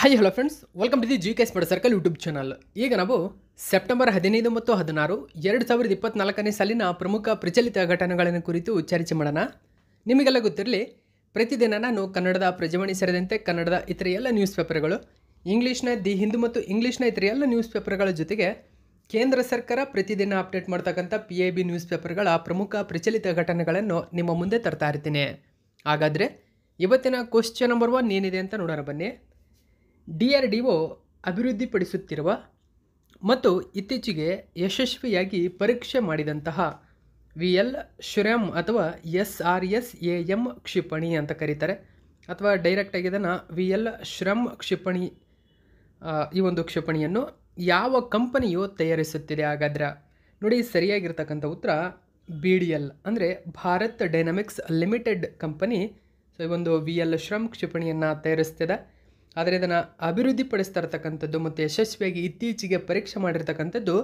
hi hello friends welcome to the G K ಸ್ಪಡ್ circle YouTube channel ಈಗ ನಾವು September ಹದಿನೈದು ಮತ್ತು ಹದಿನಾರು ಎರಡು ಸಾವಿರದ ಇಪ್ಪತ್ನಾಲ್ಕನೇ ಸಾಲಿನ ಪ್ರಮುಖ ಪ್ರಚಲಿತ ಘಟನೆಗಳನ್ನು ಕುರಿತು ಚರ್ಚೆ ಮಾಡೋಣ ನಿಮಗೆಲ್ಲ ಗೊತ್ತಿರಲಿ ಪ್ರತಿದಿನ ನಾನು ಕನ್ನಡದ ಪ್ರಜಾವಾಣಿ ಸೇರಿದಂತೆ ಕನ್ನಡದ ಇತರ ಎಲ್ಲ ನ್ಯೂಸ್ ಪೇಪರ್ಗಳು ಇಂಗ್ಲೀಷ್ನ ದಿ ಹಿಂದೂ ಮತ್ತು ಇಂಗ್ಲೀಷ್ನ ಇತರ ಎಲ್ಲ ನ್ಯೂಸ್ ಪೇಪರ್ಗಳ ಜೊತೆಗೆ ಕೇಂದ್ರ ಸರ್ಕಾರ ಪ್ರತಿದಿನ ಅಪ್ಡೇಟ್ ಮಾಡ್ತಕ್ಕಂಥ ಪಿ ಎ ಬಿ ನ್ಯೂಸ್ ಪೇಪರ್ಗಳ ಪ್ರಮುಖ ಪ್ರಚಲಿತ ಘಟನೆಗಳನ್ನು ನಿಮ್ಮ ಮುಂದೆ ತರ್ತಾ ಇರ್ತೀನಿ ಹಾಗಾದರೆ ಇವತ್ತಿನ ಕ್ವಶನ್ ನಂಬರ್ ಒನ್ ಏನಿದೆ ಅಂತ ನೋಡೋಣ ಬನ್ನಿ ಡಿ ಆರ್ ಡಿ ಒ ಅಭಿವೃದ್ಧಿಪಡಿಸುತ್ತಿರುವ ಮತ್ತು ಇತ್ತೀಚೆಗೆ ಯಶಸ್ವಿಯಾಗಿ ಪರೀಕ್ಷೆ ಮಾಡಿದಂತಹ ವಿ ಎಲ್ ಶ್ರಮ್ ಅಥವಾ S R S A M ಕ್ಷಿಪಣಿ ಅಂತ ಕರೀತಾರೆ ಅಥವಾ ಡೈರೆಕ್ಟಾಗಿ ಇದನ್ನು ವಿ ಎಲ್ ಶ್ರಮ್ ಕ್ಷಿಪಣಿ ಈ ಒಂದು ಕ್ಷಿಪಣಿಯನ್ನು ಯಾವ ಕಂಪನಿಯು ತಯಾರಿಸುತ್ತಿದೆ ಹಾಗಾದ್ರೆ ನೋಡಿ ಸರಿಯಾಗಿರ್ತಕ್ಕಂಥ ಉತ್ತರ ಬಿ ಡಿ ಎಲ್ ಅಂದರೆ Bharat dynamics limited company so ಈ ಒಂದು ವಿ ಎಲ್ ಶ್ರಮ್ ಕ್ಷಿಪಣಿಯನ್ನು ತಯಾರಿಸ್ತಿದೆ ಆದರೆ ಇದನ್ನು ಅಭಿವೃದ್ಧಿಪಡಿಸ್ತಾ ಇರ್ತಕ್ಕಂಥದ್ದು ಮತ್ತು ಯಶಸ್ವಿಯಾಗಿ ಇತ್ತೀಚೆಗೆ ಪರೀಕ್ಷೆ ಮಾಡಿರ್ತಕ್ಕಂಥದ್ದು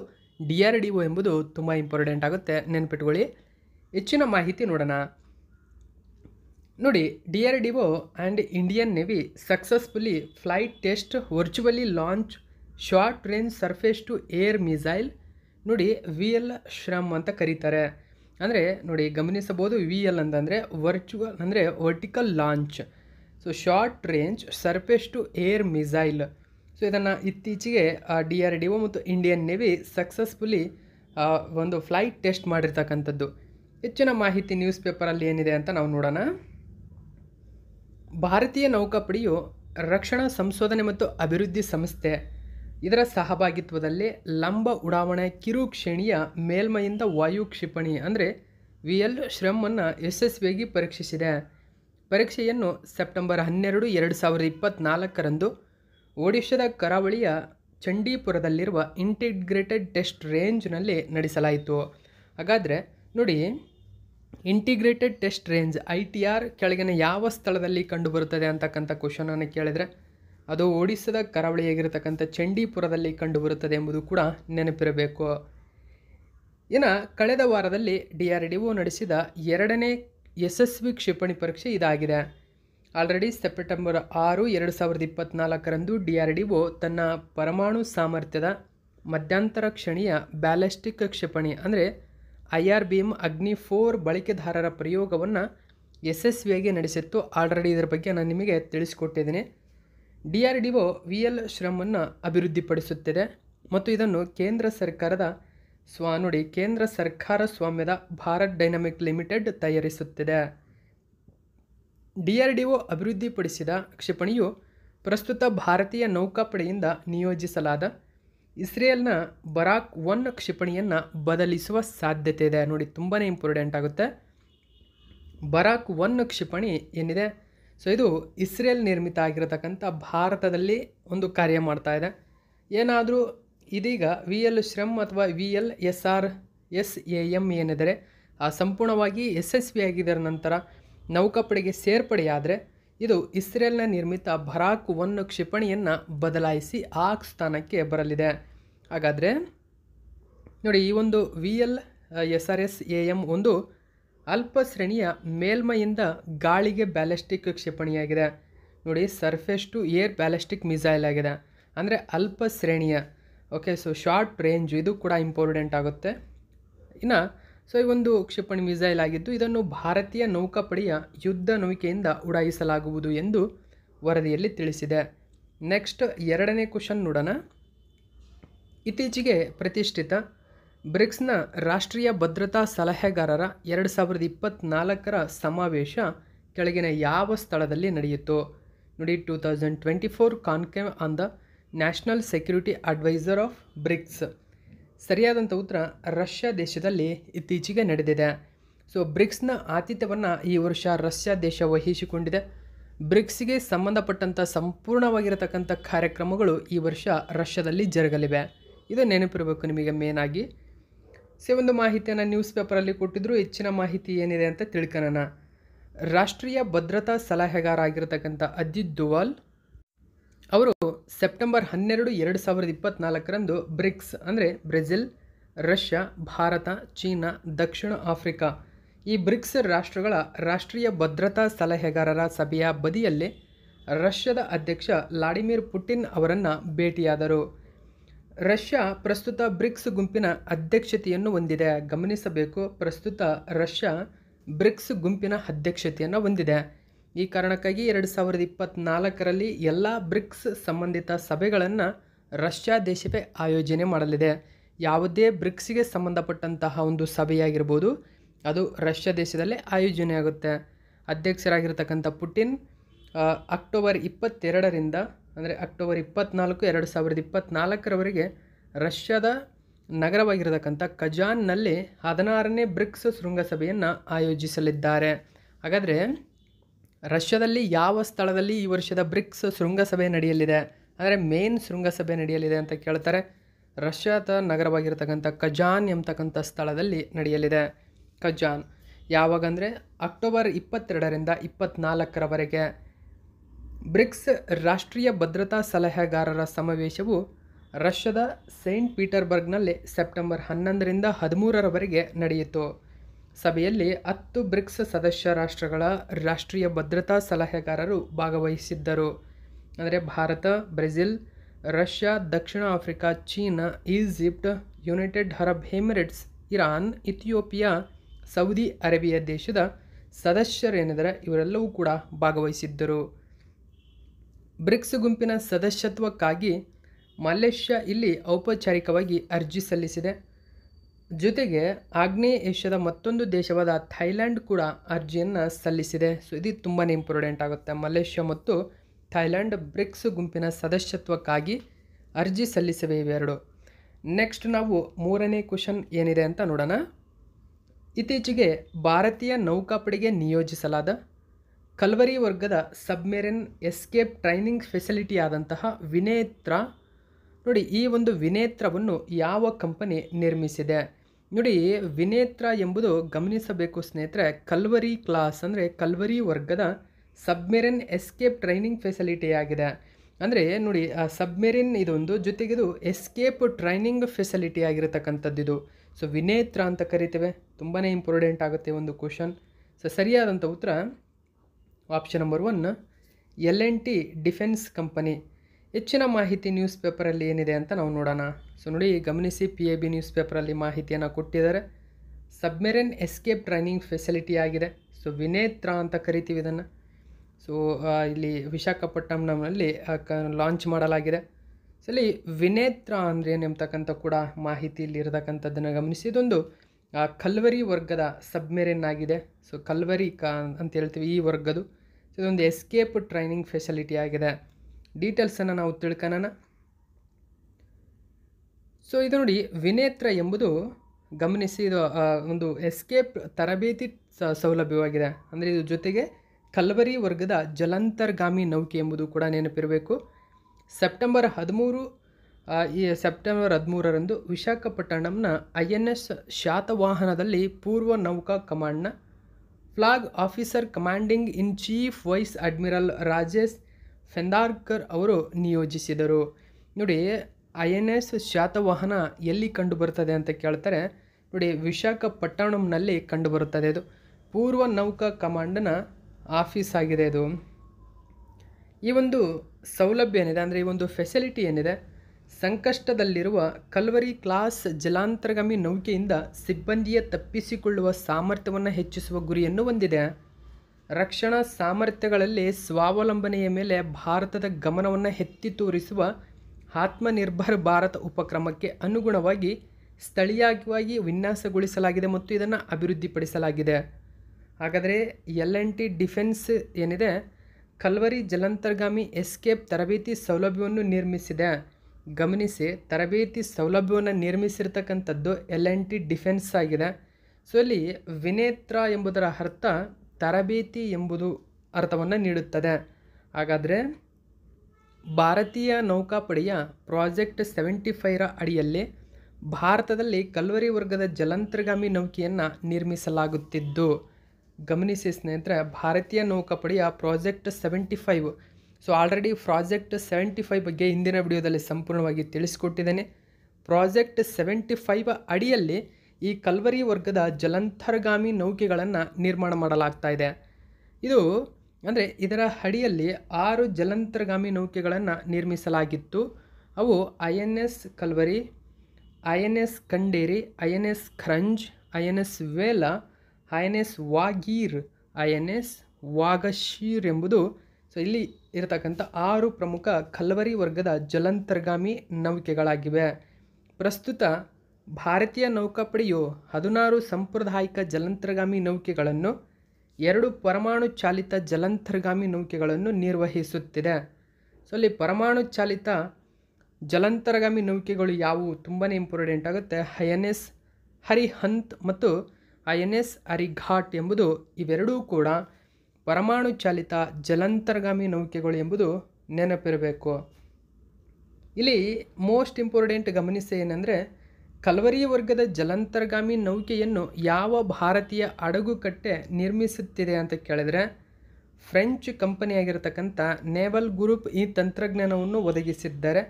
ಡಿ ಆರ್ ಡಿ ಒ ಎಂಬುದು ತುಂಬ ಇಂಪಾರ್ಟೆಂಟ್ ಆಗುತ್ತೆ ನೆನ್ಪಿಟ್ಕೊಳ್ಳಿ ಹೆಚ್ಚಿನ ಮಾಹಿತಿ ನೋಡೋಣ ನೋಡಿ D R D O and Indian navy successfully flight test virtually launch short range surface to air missile ನೋಡಿ ವಿ ಎಲ್ ಶ್ರಮ್ ಅಂತ ಕರೀತಾರೆ ಅಂದರೆ ನೋಡಿ ಗಮನಿಸಬಹುದು ವಿ ಎಲ್ ಅಂತಂದರೆ ವರ್ಚುವಲ್ ಅಂದರೆ vertical launch so short range surface to air missile so ಇದನ್ನು ಇತ್ತೀಚೆಗೆ ಡಿ ಆರ್ ಡಿ ಒ ಮತ್ತು ಇಂಡಿಯನ್ ನೇವಿ ಸಕ್ಸಸ್ಫುಲಿ ಒಂದು ಫ್ಲೈಟ್ ಟೆಸ್ಟ್ ಮಾಡಿರ್ತಕ್ಕಂಥದ್ದು ಹೆಚ್ಚಿನ ಮಾಹಿತಿ ನ್ಯೂಸ್ ಪೇಪರಲ್ಲಿ ಏನಿದೆ ಅಂತ ನಾವು ನೋಡೋಣ ಭಾರತೀಯ ನೌಕಾಪಡೆಯು ರಕ್ಷಣಾ ಸಂಶೋಧನೆ ಮತ್ತು ಅಭಿವೃದ್ಧಿ ಸಂಸ್ಥೆ ಇದರ ಸಹಭಾಗಿತ್ವದಲ್ಲಿ ಲಂಬ ಉಡಾವಣೆ ಕಿರು ಕ್ಷೇಣಿಯ ಮೇಲ್ಮೈಯಿಂದ ವಾಯು ಕ್ಷಿಪಣಿ ಅಂದರೆ ವಿ ಎಲ್ ಶ್ರಮನ್ನು ಯಶಸ್ವಿಯಾಗಿ ಪರೀಕ್ಷಿಸಿದೆ ಪರೀಕ್ಷೆಯನ್ನು ಸೆಪ್ಟೆಂಬರ್ ಹನ್ನೆರಡು ಎರಡು ಸಾವಿರದ ಇಪ್ಪತ್ತ್ನಾಲ್ಕರಂದು ಒಡಿಶಾದ ಕರಾವಳಿಯ ಚಂಡೀಪುರದಲ್ಲಿರುವ ಇಂಟಿಗ್ರೇಟೆಡ್ ಟೆಸ್ಟ್ ರೇಂಜ್ನಲ್ಲಿ ನಡೆಸಲಾಯಿತು ಹಾಗಾದರೆ ನೋಡಿ integrated test range I T R ಕೆಳಗಿನ ಯಾವ ಸ್ಥಳದಲ್ಲಿ ಕಂಡುಬರುತ್ತದೆ ಅಂತಕ್ಕಂಥ ಕ್ವಶನನ್ನು ಕೇಳಿದರೆ ಅದು ಒಡಿಶಾದ ಕರಾವಳಿಯಾಗಿರತಕ್ಕಂಥ ಚಂಡೀಪುರದಲ್ಲಿ ಕಂಡುಬರುತ್ತದೆ ಎಂಬುದು ಕೂಡ ನೆನಪಿರಬೇಕು ಇನ್ನು ಕಳೆದ ವಾರದಲ್ಲಿ ಡಿ ಆರ್ ಡಿ ಒ ನಡೆಸಿದ ಎರಡನೇ ಯಶಸ್ವಿ ಕ್ಷಿಪಣಿ ಪರೀಕ್ಷೆ ಇದಾಗಿದೆ ಆಲ್ರೆಡಿ ಸೆಪ್ಟೆಂಬರ್ ಆರು ಎರಡು ಸಾವಿರದ ಇಪ್ಪತ್ತ್ನಾಲ್ಕರಂದು ಡಿ ಆರ್ ಡಿ ಒ ತನ್ನ ಪರಮಾಣು ಸಾಮರ್ಥ್ಯದ ಮಧ್ಯಂತರ ಕ್ಷಣಿಯ ಬ್ಯಾಲೆಸ್ಟಿಕ್ ಕ್ಷಿಪಣಿ ಅಂದರೆ I R B M Agni four ಬಳಕೆದಾರರ ಪ್ರಯೋಗವನ್ನು ಯಶಸ್ವಿಯಾಗಿ ನಡೆಸಿತ್ತು ಆಲ್ರೆಡಿ ಇದರ ಬಗ್ಗೆ ನಾನು ನಿಮಗೆ ತಿಳಿಸಿಕೊಟ್ಟಿದ್ದೀನಿ D R D O V L ಶ್ರಮನ್ನು ಅಭಿವೃದ್ಧಿಪಡಿಸುತ್ತಿದೆ ಮತ್ತು ಇದನ್ನು ಕೇಂದ್ರ ಸರ್ಕಾರದ ಸ್ವಾನುಡಿ ಕೇಂದ್ರ ಸರ್ಕಾರ ಸ್ವಾಮ್ಯದ ಭಾರತ್ ಡೈನಮಿಕ್ ಲಿಮಿಟೆಡ್ ತಯಾರಿಸುತ್ತಿದೆ ಡಿಆರ್ಡಿಒ ಅಭಿವೃದ್ಧಿಪಡಿಸಿದ ಕ್ಷಿಪಣಿಯು ಪ್ರಸ್ತುತ ಭಾರತೀಯ ನೌಕಾಪಡೆಯಿಂದ ನಿಯೋಜಿಸಲಾದ ಇಸ್ರೇಲ್ನ ಬರಾಕ್ ಒನ್ ಕ್ಷಿಪಣಿಯನ್ನು ಬದಲಿಸುವ ಸಾಧ್ಯತೆ ಇದೆ ನೋಡಿ ತುಂಬಾ ಇಂಪಾರ್ಟೆಂಟ್ ಆಗುತ್ತೆ ಬರಾಕ್ ಒನ್ ಕ್ಷಿಪಣಿ ಏನಿದೆ ಸೊ ಇದು ಇಸ್ರೇಲ್ ನಿರ್ಮಿತ ಆಗಿರತಕ್ಕಂಥ ಭಾರತದಲ್ಲಿ ಒಂದು ಕಾರ್ಯ ಮಾಡ್ತಾ ಇದೆ ಏನಾದರೂ ಇದೀಗ ವಿ ಎಲ್ ಶ್ರಮ್ ಅಥವಾ V L S R S A M ಏನಿದೆ ಆ ಸಂಪೂರ್ಣವಾಗಿ ಯಶಸ್ವಿಯಾಗಿದ್ದರ ನಂತರ ನೌಕಾಪಡೆಗೆ ಸೇರ್ಪಡೆಯಾದರೆ ಇದು ಇಸ್ರೇಲ್ನ ನಿರ್ಮಿತ ಭರಾಕು ಒನ್ ಕ್ಷಿಪಣಿಯನ್ನು ಬದಲಾಯಿಸಿ ಆ ಸ್ಥಾನಕ್ಕೆ ಬರಲಿದೆ ಹಾಗಾದರೆ ನೋಡಿ ಈ ಒಂದು V L S R S A M ಒಂದು ಅಲ್ಪ ಶ್ರೇಣಿಯ ಮೇಲ್ಮೈಯಿಂದ ಗಾಳಿಗೆ ಬ್ಯಾಲೆಸ್ಟಿಕ್ ಕ್ಷಿಪಣಿಯಾಗಿದೆ ನೋಡಿ surface to air ballistic missile ಆಗಿದೆ ಅಂದರೆ ಅಲ್ಪ ಶ್ರೇಣಿಯ ಓಕೆ ಸೊ ಶಾರ್ಟ್ ರೇಂಜ್ ಇದು ಕೂಡ ಇಂಪಾರ್ಟೆಂಟ್ ಆಗುತ್ತೆ ಇನ್ನು ಸೊ ಈ ಒಂದು ಕ್ಷಿಪಣಿ ಮಿಸೈಲ್ ಆಗಿದ್ದು ಇದನ್ನು ಭಾರತೀಯ ನೌಕಾಪಡೆಯ ಯುದ್ಧ ನೌಕೆಯಿಂದ ಉಡಾಯಿಸಲಾಗುವುದು ಎಂದು ವರದಿಯಲ್ಲಿ ತಿಳಿಸಿದೆ ನೆಕ್ಸ್ಟ್ ಎರಡನೇ ಕ್ವಶನ್ ನೋಡೋಣ ಇತ್ತೀಚೆಗೆ ಪ್ರತಿಷ್ಠಿತ ಬ್ರಿಕ್ಸ್ನ ರಾಷ್ಟ್ರೀಯ ಭದ್ರತಾ ಸಲಹೆಗಾರರ ಎರಡು ಸಾವಿರದ ಇಪ್ಪತ್ತ್ನಾಲ್ಕರ ಸಮಾವೇಶ ಕೆಳಗಿನ ಯಾವ ಸ್ಥಳದಲ್ಲಿ ನಡೆಯಿತು ನೋಡಿ two thousand twenty four conclave on the national security adviser of BRICS ಸರಿಯಾದಂಥ ಉತ್ತರ ರಷ್ಯಾ ದೇಶದಲ್ಲಿ ಇತ್ತೀಚೆಗೆ ನಡೆದಿದೆ ಸೊ ಬ್ರಿಕ್ಸ್ನ ಆತಿಥ್ಯವನ್ನು ಈ ವರ್ಷ ರಷ್ಯಾ ದೇಶ ವಹಿಸಿಕೊಂಡಿದೆ ಬ್ರಿಕ್ಸ್ಗೆ ಸಂಬಂಧಪಟ್ಟಂಥ ಸಂಪೂರ್ಣವಾಗಿರತಕ್ಕಂಥ ಕಾರ್ಯಕ್ರಮಗಳು ಈ ವರ್ಷ ರಷ್ಯಾದಲ್ಲಿ ಜರುಗಲಿವೆ ಇದು ನೆನಪಿರಬೇಕು ನಿಮಗೆ ಮೇನಾಗಿ ಸೇ ಒಂದು ಮಾಹಿತಿಯನ್ನು ನ್ಯೂಸ್ ಪೇಪರಲ್ಲಿ ಕೊಟ್ಟಿದ್ದರೂ ಹೆಚ್ಚಿನ ಮಾಹಿತಿ ಏನಿದೆ ಅಂತ ತಿಳ್ಕೊಳ್ಳೋಣ ರಾಷ್ಟ್ರೀಯ ಭದ್ರತಾ ಸಲಹೆಗಾರ ಆಗಿರತಕ್ಕಂಥ ಅಜಿತ್ ದುವಾಲ್ ಸೆಪ್ಟೆಂಬರ್ ಹನ್ನೆರಡು ಎರಡು ಸಾವಿರದ ಇಪ್ಪತ್ನಾಲ್ಕರಂದು ಬ್ರಿಕ್ಸ್ ಅಂದರೆ ಬ್ರೆಜಿಲ್ ರಷ್ಯಾ ಭಾರತ ಚೀನಾ ದಕ್ಷಿಣ ಆಫ್ರಿಕಾ ಈ ಬ್ರಿಕ್ಸ್ ರಾಷ್ಟ್ರಗಳ ರಾಷ್ಟ್ರೀಯ ಭದ್ರತಾ ಸಲಹೆಗಾರರ ಸಭೆಯ ಬದಿಯಲ್ಲೇ ರಷ್ಯಾದ ಅಧ್ಯಕ್ಷ ವ್ಲಾಡಿಮಿರ್ ಪುಟಿನ್ ಅವರನ್ನು ಭೇಟಿಯಾದರು ರಷ್ಯಾ ಪ್ರಸ್ತುತ ಬ್ರಿಕ್ಸ್ ಗುಂಪಿನ ಅಧ್ಯಕ್ಷತೆಯನ್ನು ಹೊಂದಿದೆ ಗಮನಿಸಬೇಕು ಪ್ರಸ್ತುತ ರಷ್ಯಾ ಬ್ರಿಕ್ಸ್ ಗುಂಪಿನ ಅಧ್ಯಕ್ಷತೆಯನ್ನು ಹೊಂದಿದೆ ಈ ಕಾರಣಕ್ಕಾಗಿ ಎರಡು ಸಾವಿರದ ಇಪ್ಪತ್ತ್ನಾಲ್ಕರಲ್ಲಿ ಎಲ್ಲ ಬ್ರಿಕ್ಸ್ ಸಂಬಂಧಿತ ಸಭೆಗಳನ್ನು ರಷ್ಯಾ ದೇಶವೇ ಆಯೋಜನೆ ಮಾಡಲಿದೆ ಯಾವುದೇ ಬ್ರಿಕ್ಸ್ಗೆ ಸಂಬಂಧಪಟ್ಟಂತಹ ಒಂದು ಸಭೆಯಾಗಿರ್ಬೋದು ಅದು ರಷ್ಯಾ ದೇಶದಲ್ಲೇ ಆಯೋಜನೆಯಾಗುತ್ತೆ ಅಧ್ಯಕ್ಷರಾಗಿರ್ತಕ್ಕಂಥ ಪುಟಿನ್ ಅಕ್ಟೋಬರ್ ಇಪ್ಪತ್ತೆರಡರಿಂದ ಅಂದರೆ ಅಕ್ಟೋಬರ್ ಇಪ್ಪತ್ತ್ನಾಲ್ಕು ಎರಡು ಸಾವಿರದ ಇಪ್ಪತ್ತ್ನಾಲ್ಕರವರೆಗೆ ರಷ್ಯಾದ ನಗರವಾಗಿರತಕ್ಕಂಥ ಖಜಾನ್ನಲ್ಲಿ ಹದಿನಾರನೇ ಬ್ರಿಕ್ಸ್ ಶೃಂಗಸಭೆಯನ್ನು ಆಯೋಜಿಸಲಿದ್ದಾರೆ ಹಾಗಾದರೆ ರಷ್ಯಾದಲ್ಲಿ ಯಾವ ಸ್ಥಳದಲ್ಲಿ ಈ ವರ್ಷದ ಬ್ರಿಕ್ಸ್ ಶೃಂಗಸಭೆ ನಡೆಯಲಿದೆ ಅಂದರೆ ಮೇನ್ ಶೃಂಗಸಭೆ ನಡೆಯಲಿದೆ ಅಂತ ಕೇಳ್ತಾರೆ ರಷ್ಯಾದ ನಗರವಾಗಿರ್ತಕ್ಕಂಥ ಕಜಾನ್ ಎಂಬತಕ್ಕಂಥ ಸ್ಥಳದಲ್ಲಿ ನಡೆಯಲಿದೆ ಕಜಾನ್ ಯಾವಾಗಂದರೆ ಅಕ್ಟೋಬರ್ ಇಪ್ಪತ್ತೆರಡರಿಂದ ಇಪ್ಪತ್ತ್ನಾಲ್ಕರವರೆಗೆ ಬ್ರಿಕ್ಸ್ ರಾಷ್ಟ್ರೀಯ ಭದ್ರತಾ ಸಲಹೆಗಾರರ ಸಮಾವೇಶವು ರಷ್ಯಾದ ಸೈಂಟ್ ಪೀಟರ್ಬರ್ಗ್ನಲ್ಲಿ ಸೆಪ್ಟೆಂಬರ್ ಹನ್ನೊಂದರಿಂದ ಹದಿಮೂರರವರೆಗೆ ನಡೆಯಿತು ಸಭೆಯಲ್ಲಿ ಹತ್ತು ಬ್ರಿಕ್ಸ್ ಸದಸ್ಯ ರಾಷ್ಟ್ರಗಳ ರಾಷ್ಟ್ರೀಯ ಭದ್ರತಾ ಸಲಹೆಗಾರರು ಭಾಗವಹಿಸಿದ್ದರು ಅಂದರೆ ಭಾರತ ಬ್ರೆಜಿಲ್ ರಷ್ಯಾ ದಕ್ಷಿಣ Africa China Egypt United Arab Emirates Iran Ethiopia Saudi Arabia ದೇಶದ ಸದಸ್ಯರೇನೆಂದರೆ ಇವರೆಲ್ಲವೂ ಕೂಡ ಭಾಗವಹಿಸಿದ್ದರು ಬ್ರಿಕ್ಸ್ ಗುಂಪಿನ ಸದಸ್ಯತ್ವಕ್ಕಾಗಿ ಮಲೇಷ್ಯಾ ಇಲ್ಲಿ ಔಪಚಾರಿಕವಾಗಿ ಅರ್ಜಿ ಸಲ್ಲಿಸಿದೆ ಜೊತೆಗೆ ಆಗ್ನೇಯ ಏಷ್ಯಾದ ಮತ್ತೊಂದು ದೇಶವಾದ ಥೈಲ್ಯಾಂಡ್ ಕೂಡ ಅರ್ಜಿಯನ್ನು ಸಲ್ಲಿಸಿದೆ ಸೊ ಇದು ತುಂಬಾ ಇಂಪಾರ್ಟೆಂಟ್ ಆಗುತ್ತೆ ಮಲೇಷ್ಯಾ ಮತ್ತು ಥೈಲ್ಯಾಂಡ್ ಬ್ರಿಕ್ಸ್ ಗುಂಪಿನ ಸದಸ್ಯತ್ವಕ್ಕಾಗಿ ಅರ್ಜಿ ಸಲ್ಲಿಸಿವೆ ಇವೆರಡು ನೆಕ್ಸ್ಟ್ ನಾವು ಮೂರನೇ ಕ್ವಶನ್ ಏನಿದೆ ಅಂತ ನೋಡೋಣ ಇತ್ತೀಚೆಗೆ ಭಾರತೀಯ ನೌಕಾಪಡೆಗೆ ನಿಯೋಜಿಸಲಾದ ಕಲ್ವರಿ ವರ್ಗದ ಸಬ್ಮೆರಿನ್ ಎಸ್ಕೇಪ್ ಟ್ರೈನಿಂಗ್ ಫೆಸಿಲಿಟಿ ಆದಂತಹ ವಿನೇತ್ರ ನೋಡಿ ಈ ಒಂದು ವಿನೇತ್ರವನ್ನು ಯಾವ ಕಂಪನಿ ನಿರ್ಮಿಸಿದೆ ನೋಡಿ ವಿನೇತ್ರ ಎಂಬುದು ಗಮನಿಸಬೇಕು ಸ್ನೇಹಿತರೆ ಕಲ್ವರಿ ಕ್ಲಾಸ್ ಅಂದರೆ ಕಲ್ವರಿ ವರ್ಗದ ಸಬ್ಮೆರಿನ್ ಎಸ್ಕೇಪ್ ಟ್ರೈನಿಂಗ್ ಫೆಸಿಲಿಟಿ ಆಗಿದೆ ಅಂದರೆ ನೋಡಿ ಆ ಸಬ್ಮೆರಿನ್ ಇದೊಂದು ಜೊತೆಗಿದು ಎಸ್ಕೇಪ್ ಟ್ರೈನಿಂಗ್ ಫೆಸಿಲಿಟಿ ಆಗಿರತಕ್ಕಂಥದ್ದು ಇದು ಸೊ ವಿನೇತ್ರ ಅಂತ ಕರಿತೇವೆ ತುಂಬಾ ಇಂಪಾರ್ಟೆಂಟ್ ಆಗುತ್ತೆ ಒಂದು ಕ್ವಶನ್ ಸೊ ಸರಿಯಾದಂಥ ಉತ್ತರ option number one L N T defence company ಹೆಚ್ಚಿನ ಮಾಹಿತಿ ನ್ಯೂಸ್ ಪೇಪರಲ್ಲಿ ಏನಿದೆ ಅಂತ ನಾವು ನೋಡೋಣ ಸೊ ನೋಡಿ ಗಮನಿಸಿ ಪಿ ಎ ಬಿ ನ್ಯೂಸ್ ಪೇಪರಲ್ಲಿ ಮಾಹಿತಿಯನ್ನು ಕೊಟ್ಟಿದ್ದಾರೆ ಸಬ್ಮೆರಿನ್ ಎಸ್ಕೇಪ್ ಟ್ರೈನಿಂಗ್ ಫೆಸಿಲಿಟಿ ಆಗಿದೆ ಸೊ ವಿನೇತ್ರ ಅಂತ ಕರಿತೀವಿ ಇದನ್ನು ಸೊ ಇಲ್ಲಿ ವಿಶಾಖಪಟ್ಟಣಂನಲ್ಲಿ ಲಾಂಚ್ ಮಾಡಲಾಗಿದೆ ಸೊ ಇಲ್ಲಿ ವಿನೇತ್ರ ಅಂದರೆ ಏನು ಎಂಬತಕ್ಕಂಥ ಕೂಡ ಮಾಹಿತಿ ಇಲ್ಲಿ ಇರತಕ್ಕಂಥದ್ದನ್ನು ಗಮನಿಸಿ ಇದೊಂದು ಕಲ್ವರಿ ವರ್ಗದ ಸಬ್ಮೆರಿನ್ ಆಗಿದೆ ಸೊ ಕಲ್ವರಿ ಕ ಅಂತ ಹೇಳ್ತೀವಿ ಈ ವರ್ಗದು ಸೊ ಇದೊಂದು ಎಸ್ಕೇಪ್ ಟ್ರೈನಿಂಗ್ ಫೆಸಿಲಿಟಿ ಆಗಿದೆ ಡೀಟೇಲ್ಸನ್ನು ನಾವು ತಿಳ್ಕೊಳ್ಳೋಣ ಸೊ ಇದು ನೋಡಿ ವಿನೇತ್ರ ಎಂಬುದು ಗಮನಿಸಿ ಇದು ಒಂದು ಎಸ್ಕೇಪ್ ತರಬೇತಿ ಸೌಲಭ್ಯವಾಗಿದೆ ಅಂದರೆ ಇದು ಜೊತೆಗೆ ಕಲ್ವರಿ ವರ್ಗದ ಜಲಾಂತರ್ಗಾಮಿ ನೌಕೆ ಎಂಬುದು ಕೂಡ ನೆನಪಿರಬೇಕು ಸೆಪ್ಟೆಂಬರ್ ಹದಿಮೂರು ಈ ಸೆಪ್ಟೆಂಬರ್ ಹದಿಮೂರರಂದು ವಿಶಾಖಪಟ್ಟಣಂನ ಐ ಎನ್ ಎಸ್ ಶಾತವಾಹನದಲ್ಲಿ ಪೂರ್ವ ನೌಕಾ ಕಮಾಂಡ್ನ flag officer commanding in chief vice admiral Rajesh Pendharkar ಅವರು ನಿಯೋಜಿಸಿದರು ನೋಡಿ ಐ ಎನ್ ಎಸ್ ಶಾತವಾಹನ ಎಲ್ಲಿ ಕಂಡುಬರುತ್ತದೆ ಅಂತ ಕೇಳ್ತಾರೆ ನೋಡಿ ವಿಶಾಖಪಟ್ಟಣಂನಲ್ಲಿ ಕಂಡುಬರುತ್ತದೆ ಅದು ಪೂರ್ವ ನೌಕಾ ಕಮಾಂಡ್ನ ಆಫೀಸ್ ಆಗಿದೆ ಅದು ಈ ಒಂದು ಸೌಲಭ್ಯ ಏನಿದೆ ಅಂದರೆ ಈ ಒಂದು ಫೆಸಿಲಿಟಿ ಏನಿದೆ ಸಂಕಷ್ಟದಲ್ಲಿರುವ ಕಲ್ವರಿ ಕ್ಲಾಸ್ ಜಲಾಂತರ್ಗಾಮಿ ನೌಕೆಯಿಂದ ಸಿಬ್ಬಂದಿಯ ತಪ್ಪಿಸಿಕೊಳ್ಳುವ ಸಾಮರ್ಥ್ಯವನ್ನು ಹೆಚ್ಚಿಸುವ ಗುರಿಯನ್ನು ಹೊಂದಿದೆ ರಕ್ಷಣಾ ಸಾಮರ್ಥ್ಯಗಳಲ್ಲಿ ಸ್ವಾವಲಂಬನೆಯ ಮೇಲೆ ಭಾರತದ ಗಮನವನ್ನು ಎತ್ತಿ ತೋರಿಸುವ ಆತ್ಮನಿರ್ಭರ ಭಾರತ ಉಪಕ್ರಮಕ್ಕೆ ಅನುಗುಣವಾಗಿ ಸ್ಥಳೀಯವಾಗಿ ವಿನ್ಯಾಸಗೊಳಿಸಲಾಗಿದೆ ಮತ್ತು ಇದನ್ನು ಅಭಿವೃದ್ಧಿಪಡಿಸಲಾಗಿದೆ ಹಾಗಾದರೆ ಎಲ್ ಎನ್ ಟಿ ಡಿಫೆನ್ಸ್ ಏನಿದೆ ಕಲ್ವರಿ ಜಲಂತರ್ಗಾಮಿ ಎಸ್ಕೇಪ್ ತರಬೇತಿ ಸೌಲಭ್ಯವನ್ನು ನಿರ್ಮಿಸಿದೆ ಗಮನಿಸಿ ತರಬೇತಿ ಸೌಲಭ್ಯವನ್ನು ನಿರ್ಮಿಸಿರ್ತಕ್ಕಂಥದ್ದು ಎಲ್ ಎನ್ ಟಿ ಡಿಫೆನ್ಸ್ ಆಗಿದೆ ಸೊ ಇಲ್ಲಿ ವಿನೇತ್ರ ಎಂಬುದರ ಅರ್ಥ ತರಬೇತಿ ಎಂಬುದು ಅರ್ಥವನ್ನು ನೀಡುತ್ತದೆ ಹಾಗಾದರೆ ಭಾರತೀಯ ನೌಕಾಪಡೆಯ ಪ್ರಾಜೆಕ್ಟ್ ಸೆವೆಂಟಿ ಫೈವ್ರ ಅಡಿಯಲ್ಲಿ ಭಾರತದಲ್ಲಿ ಕಲ್ವರಿ ವರ್ಗದ ಜಲಂತರ್ಗಾಮಿ ನೌಕೆಯನ್ನು ನಿರ್ಮಿಸಲಾಗುತ್ತಿದ್ದು ಗಮನಿಸಿ ಸ್ನೇಹಿತರೆ ಭಾರತೀಯ ನೌಕಾಪಡೆಯ project seventy five so already project seventy five ಬಗ್ಗೆ ಹಿಂದಿನ ವಿಡಿಯೋದಲ್ಲಿ ಸಂಪೂರ್ಣವಾಗಿ ತಿಳಿಸ್ಕೊಟ್ಟಿದ್ದೇನೆ ಪ್ರಾಜೆಕ್ಟ್ ಸೆವೆಂಟಿ ಫೈವ್ ಅಡಿಯಲ್ಲಿ ಈ ಕಲ್ವರಿ ವರ್ಗದ ಜಲಂತರ್ಗಾಮಿ ನೌಕೆಗಳನ್ನು ನಿರ್ಮಾಣ ಮಾಡಲಾಗ್ತಾ ಇದೆ ಇದು ಅಂದರೆ ಇದರ ಅಡಿಯಲ್ಲಿ ಆರು ಜಲಂತರ್ಗಾಮಿ ನೌಕೆಗಳನ್ನು ನಿರ್ಮಿಸಲಾಗಿತ್ತು ಅವು I N S Kalvari I N S Khanderi I N S Karanj I N S Vela I N S Vagir I N S Vagsheer ಎಂಬುದು ಸೊ ಇಲ್ಲಿ ಇರತಕ್ಕಂಥ ಆರು ಪ್ರಮುಖ ಕಲ್ವರಿ ವರ್ಗದ ಜಲಂತರ್ಗಾಮಿ ನೌಕೆಗಳಾಗಿವೆ ಪ್ರಸ್ತುತ ಭಾರತೀಯ ನೌಕಾಪಡೆಯು ಹದಿನಾರು ಸಾಂಪ್ರದಾಯಿಕ ಜಲಂತರ್ಗಾಮಿ ನೌಕೆಗಳನ್ನು ಎರಡು ಪರಮಾಣು ಚಾಲಿತ ಜಲಾಂತರ್ಗಾಮಿ ನೌಕೆಗಳನ್ನು ನಿರ್ವಹಿಸುತ್ತಿದೆ ಸೊ ಅಲ್ಲಿ ಪರಮಾಣು ಚಾಲಿತ ಜಲಂತರ್ಗಾಮಿ ನೌಕೆಗಳು ಯಾವುವು ತುಂಬಾ ಇಂಪಾರ್ಟೆಂಟ್ ಆಗುತ್ತೆ ಐ ಎನ್ ಎಸ್ ಹರಿಹಂತ್ ಮತ್ತು ಐ ಎನ್ ಎಸ್ ಹರಿಘಾಟ್ ಎಂಬುದು ಇವೆರಡೂ ಕೂಡ ಪರಮಾಣು ಚಾಲಿತ ಜಲಂತರ್ಗಾಮಿ ನೌಕೆಗಳು ಎಂಬುದು ನೆನಪಿರಬೇಕು ಇಲ್ಲಿ ಮೋಸ್ಟ್ ಇಂಪಾರ್ಟೆಂಟ್ ಗಮನಿಸಿ ಏನಂದರೆ ಕಲ್ವರಿ ವರ್ಗದ ಜಲಂತರ್ಗಾಮಿ ನೌಕೆಯನ್ನು ಯಾವ ಭಾರತೀಯ ಅಡಗುಕಟ್ಟೆ ನಿರ್ಮಿಸುತ್ತಿದೆ ಅಂತ ಕೇಳಿದರೆ ಫ್ರೆಂಚ್ ಕಂಪನಿಯಾಗಿರ್ತಕ್ಕಂಥ ನೇವಲ್ ಗ್ರೂಪ್ ಈ ತಂತ್ರಜ್ಞಾನವನ್ನು ಒದಗಿಸಿದ್ದಾರೆ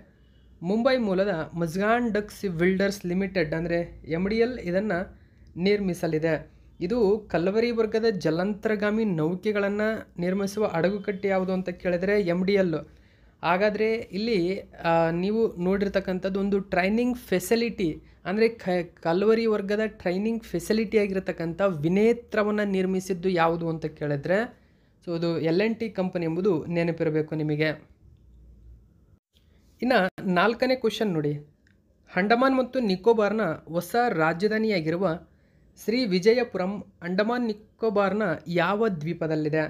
ಮುಂಬೈ ಮೂಲದ ಮಜ್ಗಾನ್ ಡಕ್ಸ್ ಬಿಲ್ಡರ್ಸ್ ಲಿಮಿಟೆಡ್ ಅಂದರೆ ಎಮ್ ಡಿ ಎಲ್ ಇದನ್ನು ನಿರ್ಮಿಸಲಿದೆ ಇದು ಕಲ್ವರಿ ವರ್ಗದ ಜಲಂತರ್ಗಾಮಿ ನೌಕೆಗಳನ್ನು ನಿರ್ಮಿಸುವ ಅಡಗುಕಟ್ಟೆ ಯಾವುದು ಅಂತ ಕೇಳಿದರೆ ಎಮ್ ಡಿ ಎಲ್ ಹಾಗಾದರೆ ಇಲ್ಲಿ ನೀವು ನೋಡಿರ್ತಕ್ಕಂಥದ್ದು ಒಂದು ಟ್ರೈನಿಂಗ್ ಫೆಸಿಲಿಟಿ ಅಂದರೆ ಕ ಕಲ್ವರಿ ವರ್ಗದ ಟ್ರೈನಿಂಗ್ ಫೆಸಿಲಿಟಿ ಆಗಿರತಕ್ಕಂಥ ವಿನೇತ್ರವನ್ನು ನಿರ್ಮಿಸಿದ್ದು ಯಾವುದು ಅಂತ ಕೇಳಿದ್ರೆ ಸೊ ಅದು ಎಲ್ ಎನ್ ಟಿ ಕಂಪನಿ ಎಂಬುದು ನೆನಪಿರಬೇಕು ನಿಮಗೆ ಇನ್ನು ನಾಲ್ಕನೇ ಕ್ವಶನ್ ನೋಡಿ ಅಂಡಮಾನ್ ಮತ್ತು ನಿಕೋಬಾರ್ನ ಹೊಸ ರಾಜಧಾನಿಯಾಗಿರುವ ಶ್ರೀ ವಿಜಯಪುರಂ ಅಂಡಮಾನ್ ನಿಕೋಬಾರ್ನ ಯಾವ ದ್ವೀಪದಲ್ಲಿದೆ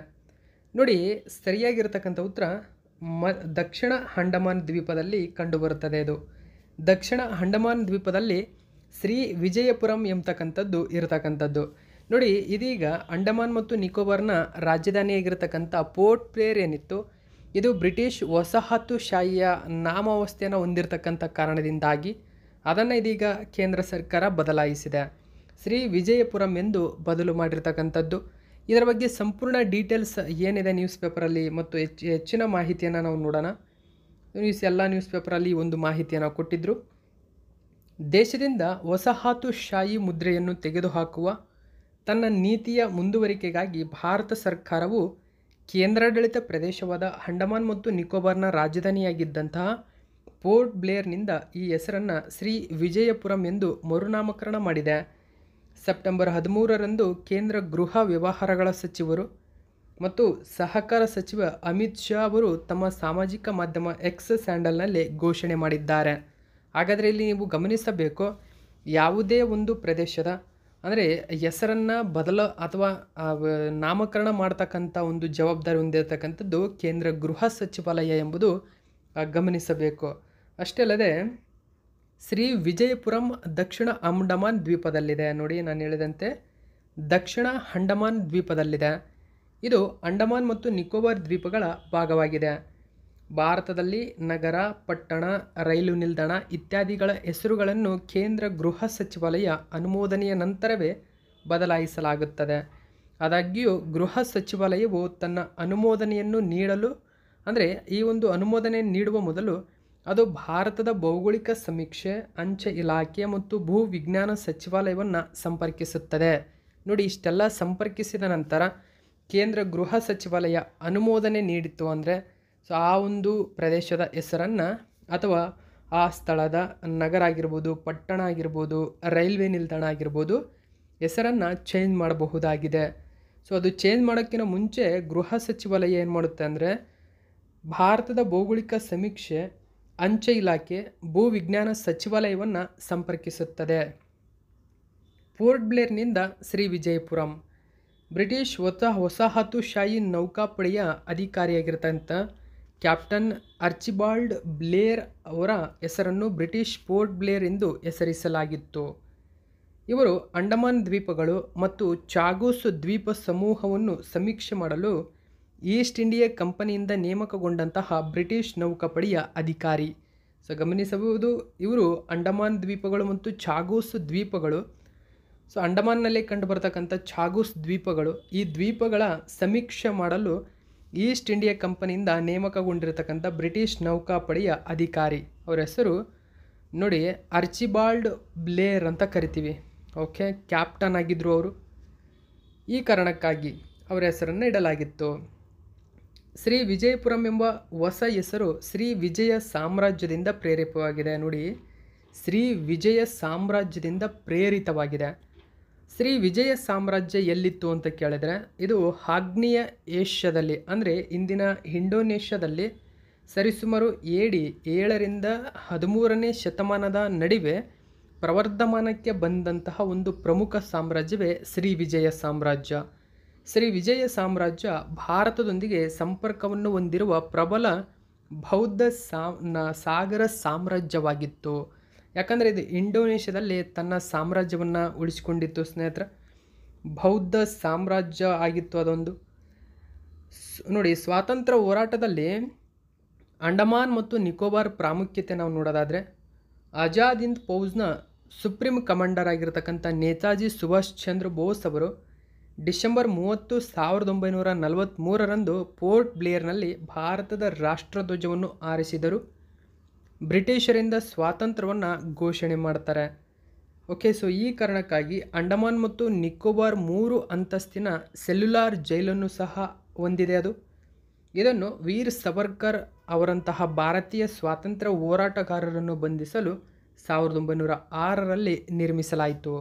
ನೋಡಿ ಸರಿಯಾಗಿರ್ತಕ್ಕಂಥ ಉತ್ತರ ಮ ದಕ್ಷಿಣ ಅಂಡಮಾನ್ ದ್ವೀಪದಲ್ಲಿ ಕಂಡುಬರುತ್ತದೆ ಇದು ದಕ್ಷಿಣ ಅಂಡಮಾನ್ ದ್ವೀಪದಲ್ಲಿ ಶ್ರೀ ವಿಜಯಪುರಂ ಎಂಬತಕ್ಕಂಥದ್ದು ಇರತಕ್ಕಂಥದ್ದು ನೋಡಿ ಇದೀಗ ಅಂಡಮಾನ್ ಮತ್ತು ನಿಕೋಬಾರ್ನ ರಾಜಧಾನಿಯಾಗಿರ್ತಕ್ಕಂಥ ಪೋರ್ಟ್ ಪ್ಲೇರ್ ಏನಿತ್ತು ಇದು ಬ್ರಿಟಿಷ್ ವಸಾಹತುಶಾಹಿಯ ನಾಮಾವಸ್ಥೆಯನ್ನು ಹೊಂದಿರತಕ್ಕಂಥ ಕಾರಣದಿಂದಾಗಿ ಅದನ್ನು ಇದೀಗ ಕೇಂದ್ರ ಸರ್ಕಾರ ಬದಲಾಯಿಸಿದೆ ಶ್ರೀ ವಿಜಯಪುರಂ ಎಂದು ಬದಲು ಮಾಡಿರ್ತಕ್ಕಂಥದ್ದು ಇದರ ಬಗ್ಗೆ ಸಂಪೂರ್ಣ ಡೀಟೇಲ್ಸ್ ಏನಿದೆ ನ್ಯೂಸ್ ಪೇಪರಲ್ಲಿ ಮತ್ತು ಹೆಚ್ಚು ಹೆಚ್ಚಿನ ಮಾಹಿತಿಯನ್ನು ನಾವು ನೋಡೋಣ ನ್ಯೂಸ್ ಎಲ್ಲ ನ್ಯೂಸ್ ಪೇಪರಲ್ಲಿ ಒಂದು ಮಾಹಿತಿಯನ್ನು ಕೊಟ್ಟಿದ್ದರು ದೇಶದಿಂದ ಶಾಹಿ ಮುದ್ರೆಯನ್ನು ತೆಗೆದುಹಾಕುವ ತನ್ನ ನೀತಿಯ ಮುಂದುವರಿಕೆಗಾಗಿ ಭಾರತ ಸರ್ಕಾರವು ಕೇಂದ್ರಾಡಳಿತ ಪ್ರದೇಶವಾದ ಅಂಡಮಾನ್ ಮತ್ತು ನಿಕೋಬಾರ್ನ ರಾಜಧಾನಿಯಾಗಿದ್ದಂತಹ ಪೋರ್ಟ್ ಬ್ಲೇರ್ನಿಂದ ಈ ಹೆಸರನ್ನು ಶ್ರೀ ವಿಜಯಪುರಂ ಎಂದು ಮರುನಾಮಕರಣ ಮಾಡಿದೆ ಸೆಪ್ಟೆಂಬರ್ ಹದಿಮೂರರಂದು ಕೇಂದ್ರ ಗೃಹ ವ್ಯವಹಾರಗಳ ಸಚಿವರು ಮತ್ತು ಸಹಕಾರ ಸಚಿವ ಅಮಿತ್ ಶಾ ಅವರು ತಮ್ಮ ಸಾಮಾಜಿಕ ಮಾಧ್ಯಮ ಎಕ್ಸ್ ಸ್ಯಾಂಡಲ್ನಲ್ಲಿ ಘೋಷಣೆ ಮಾಡಿದ್ದಾರೆ ಹಾಗಾದರೆ ಇಲ್ಲಿ ನೀವು ಗಮನಿಸಬೇಕು ಯಾವುದೇ ಒಂದು ಪ್ರದೇಶದ ಅಂದರೆ ಹೆಸರನ್ನು ಬದಲ ಅಥವಾ ನಾಮಕರಣ ಮಾಡ್ತಕ್ಕಂಥ ಒಂದು ಜವಾಬ್ದಾರಿ ಹೊಂದಿರತಕ್ಕಂಥದ್ದು ಕೇಂದ್ರ ಗೃಹ ಸಚಿವಾಲಯ ಎಂಬುದು ಗಮನಿಸಬೇಕು ಅಷ್ಟೇ ಅಲ್ಲದೆ ಶ್ರೀ ವಿಜಯಪುರಂ ದಕ್ಷಿಣ ಅಂಡಮಾನ್ ದ್ವೀಪದಲ್ಲಿದೆ ನೋಡಿ ನಾನು ಹೇಳಿದಂತೆ ದಕ್ಷಿಣ ಅಂಡಮಾನ್ ದ್ವೀಪದಲ್ಲಿದೆ ಇದು ಅಂಡಮಾನ್ ಮತ್ತು ನಿಕೋಬಾರ್ ದ್ವೀಪಗಳ ಭಾಗವಾಗಿದೆ ಭಾರತದಲ್ಲಿ ನಗರ ಪಟ್ಟಣ ರೈಲು ನಿಲ್ದಾಣ ಇತ್ಯಾದಿಗಳ ಹೆಸರುಗಳನ್ನು ಕೇಂದ್ರ ಗೃಹ ಸಚಿವಾಲಯ ಅನುಮೋದನೆಯ ನಂತರವೇ ಬದಲಾಯಿಸಲಾಗುತ್ತದೆ ಆದಾಗ್ಯೂ ಗೃಹ ಸಚಿವಾಲಯವು ತನ್ನ ಅನುಮೋದನೆಯನ್ನು ನೀಡಲು ಅಂದರೆ ಈ ಒಂದು ಅನುಮೋದನೆ ನೀಡುವ ಮೊದಲು ಅದು ಭಾರತದ ಭೌಗೋಳಿಕ ಸಮೀಕ್ಷೆ ಅಂಚೆ ಇಲಾಖೆ ಮತ್ತು ಭೂ ವಿಜ್ಞಾನ ಸಚಿವಾಲಯವನ್ನು ಸಂಪರ್ಕಿಸುತ್ತದೆ ನೋಡಿ ಇಷ್ಟೆಲ್ಲ ಸಂಪರ್ಕಿಸಿದ ನಂತರ ಕೇಂದ್ರ ಗೃಹ ಸಚಿವಾಲಯ ಅನುಮೋದನೆ ನೀಡಿತ್ತು ಅಂದರೆ ಸೊ ಆ ಒಂದು ಪ್ರದೇಶದ ಹೆಸರನ್ನು ಅಥವಾ ಆ ಸ್ಥಳದ ನಗರ ಆಗಿರ್ಬೋದು ಪಟ್ಟಣ ಆಗಿರ್ಬೋದು ರೈಲ್ವೆ ನಿಲ್ದಾಣ ಆಗಿರ್ಬೋದು ಹೆಸರನ್ನು ಚೇಂಜ್ ಮಾಡಬಹುದಾಗಿದೆ ಸೊ ಅದು ಚೇಂಜ್ ಮಾಡೋಕ್ಕಿಂತ ಮುಂಚೆ ಗೃಹ ಸಚಿವಾಲಯ ಏನು ಮಾಡುತ್ತೆ ಅಂದರೆ ಭಾರತದ ಭೌಗೋಳಿಕ ಸಮೀಕ್ಷೆ ಅಂಚೆ ಇಲಾಖೆ ಭೂ ವಿಜ್ಞಾನ ಸಚಿವಾಲಯವನ್ನು ಸಂಪರ್ಕಿಸುತ್ತದೆ ಪೋರ್ಟ್ ಬ್ಲೇರ್ನಿಂದ ಶ್ರೀ ವಿಜಯಪುರಂ ಬ್ರಿಟಿಷ್ ಹೊಸ ವಸಾಹತುಶಾಹಿ ನೌಕಾಪಡೆಯ ಅಧಿಕಾರಿಯಾಗಿರ್ತಕ್ಕಂಥ ಕ್ಯಾಪ್ಟನ್ ಅರ್ಚಿಬಾಲ್ಡ್ ಬ್ಲೇರ್ ಅವರ ಹೆಸರನ್ನು ಬ್ರಿಟಿಷ್ ಪೋರ್ಟ್ ಬ್ಲೇರ್ ಎಂದು ಹೆಸರಿಸಲಾಗಿತ್ತು ಇವರು ಅಂಡಮಾನ್ ದ್ವೀಪಗಳು ಮತ್ತು ಚಾಗೋಸ್ ದ್ವೀಪ ಸಮೂಹವನ್ನು ಸಮೀಕ್ಷೆ ಮಾಡಲು ಈಸ್ಟ್ ಇಂಡಿಯಾ ಕಂಪನಿಯಿಂದ ನೇಮಕಗೊಂಡಂತಹ ಬ್ರಿಟಿಷ್ ನೌಕಾಪಡೆಯ ಅಧಿಕಾರಿ ಸೊ ಗಮನಿಸಬಹುದು ಇವರು ಅಂಡಮಾನ್ ದ್ವೀಪಗಳು ಮತ್ತು ಚಾಗೋಸ್ ದ್ವೀಪಗಳು ಸೊ ಅಂಡಮಾನ್ನಲ್ಲಿ ಕಂಡುಬರ್ತಕ್ಕಂಥ ಛಾಗೂಸ್ ದ್ವೀಪಗಳು ಈ ದ್ವೀಪಗಳ ಸಮೀಕ್ಷೆ ಮಾಡಲು ಈಸ್ಟ್ ಇಂಡಿಯಾ ಕಂಪನಿಯಿಂದ ನೇಮಕಗೊಂಡಿರತಕ್ಕಂಥ ಬ್ರಿಟಿಷ್ ನೌಕಾಪಡೆಯ ಅಧಿಕಾರಿ ಅವರ ಹೆಸರು ನೋಡಿ ಅರ್ಚಿಬಾಲ್ಡ್ ಬ್ಲೇರ್ ಅಂತ ಕರಿತೀವಿ ಓಕೆ ಕ್ಯಾಪ್ಟನ್ ಆಗಿದ್ದರು ಅವರು ಈ ಕಾರಣಕ್ಕಾಗಿ ಅವರ ಹೆಸರನ್ನು ಇಡಲಾಗಿತ್ತು ಶ್ರೀ ವಿಜಯಪುರಂ ಎಂಬ ಹೊಸ ಹೆಸರು ಶ್ರೀ ವಿಜಯ ಸಾಮ್ರಾಜ್ಯದಿಂದ ಪ್ರೇರಿತವಾಗಿದೆ ನೋಡಿ ಶ್ರೀ ವಿಜಯ ಸಾಮ್ರಾಜ್ಯದಿಂದ ಪ್ರೇರಿತವಾಗಿದೆ ಶ್ರೀ ವಿಜಯ ಸಾಮ್ರಾಜ್ಯ ಎಲ್ಲಿತ್ತು ಅಂತ ಕೇಳಿದರೆ ಇದು ಆಗ್ನೇಯ ಏಷ್ಯಾದಲ್ಲಿ ಅಂದರೆ ಇಂದಿನ ಇಂಡೋನೇಷ್ಯಾದಲ್ಲಿ ಸರಿಸುಮಾರು ಏಡಿ ಏಳರಿಂದ ಹದಿಮೂರನೇ ಶತಮಾನದ ನಡುವೆ ಪ್ರವರ್ಧಮಾನಕ್ಕೆ ಬಂದಂತಹ ಒಂದು ಪ್ರಮುಖ ಸಾಮ್ರಾಜ್ಯವೇ ಶ್ರೀ ವಿಜಯ ಸಾಮ್ರಾಜ್ಯ ಶ್ರೀ ವಿಜಯ ಸಾಮ್ರಾಜ್ಯ ಭಾರತದೊಂದಿಗೆ ಸಂಪರ್ಕವನ್ನು ಹೊಂದಿರುವ ಪ್ರಬಲ ಬೌದ್ಧ ಸಾ ಸಾಗರ ಸಾಮ್ರಾಜ್ಯವಾಗಿತ್ತು ಯಾಕಂದರೆ ಇದು ಇಂಡೋನೇಷ್ಯಾದಲ್ಲಿ ತನ್ನ ಸಾಮ್ರಾಜ್ಯವನ್ನು ಉಳಿಸಿಕೊಂಡಿತ್ತು ಸ್ನೇಹಿತರ ಬೌದ್ಧ ಸಾಮ್ರಾಜ್ಯ ಆಗಿತ್ತು ಅದೊಂದು ನೋಡಿ ಸ್ವಾತಂತ್ರ್ಯ ಹೋರಾಟದಲ್ಲಿ ಅಂಡಮಾನ್ ಮತ್ತು ನಿಕೋಬಾರ್ ಪ್ರಾಮುಖ್ಯತೆ ನಾವು ನೋಡೋದಾದರೆ ಆಜಾದ್ ಹಿಂದ್ ಫೌಜ್ನ ಸುಪ್ರೀಂ ಕಮಾಂಡರ್ ಆಗಿರತಕ್ಕಂಥ ನೇತಾಜಿ ಸುಭಾಷ್ ಚಂದ್ರ ಬೋಸ್ ಅವರು ಡಿಸೆಂಬರ್ ಮೂವತ್ತು ಸಾವಿರದ ಒಂಬೈನೂರ ನಲವತ್ತ್ಮೂರರಂದು ಪೋರ್ಟ್ ಬ್ಲೇಯರ್ನಲ್ಲಿ ಭಾರತದ ರಾಷ್ಟ್ರಧ್ವಜವನ್ನು ಆರಿಸಿದರು ಬ್ರಿಟಿಷರಿಂದ ಸ್ವಾತಂತ್ರ್ಯವನ್ನು ಘೋಷಣೆ ಮಾಡ್ತಾರೆ ಓಕೆ ಸೊ ಈ ಕಾರಣಕ್ಕಾಗಿ ಅಂಡಮಾನ್ ಮತ್ತು ನಿಕೋಬಾರ್ ಮೂರು ಅಂತಸ್ತಿನ ಸೆಲ್ಯುಲಾರ್ ಜೈಲನ್ನು ಸಹ ಹೊಂದಿದೆ ಅದು ಇದನ್ನು ವೀರ್ ಸವರ್ಕರ್ ಅವರಂತಹ ಭಾರತೀಯ ಸ್ವಾತಂತ್ರ್ಯ ಹೋರಾಟಗಾರರನ್ನು ಬಂಧಿಸಲು ಸಾವಿರದ ಒಂಬೈನೂರ ಆರರಲ್ಲಿ ನಿರ್ಮಿಸಲಾಯಿತು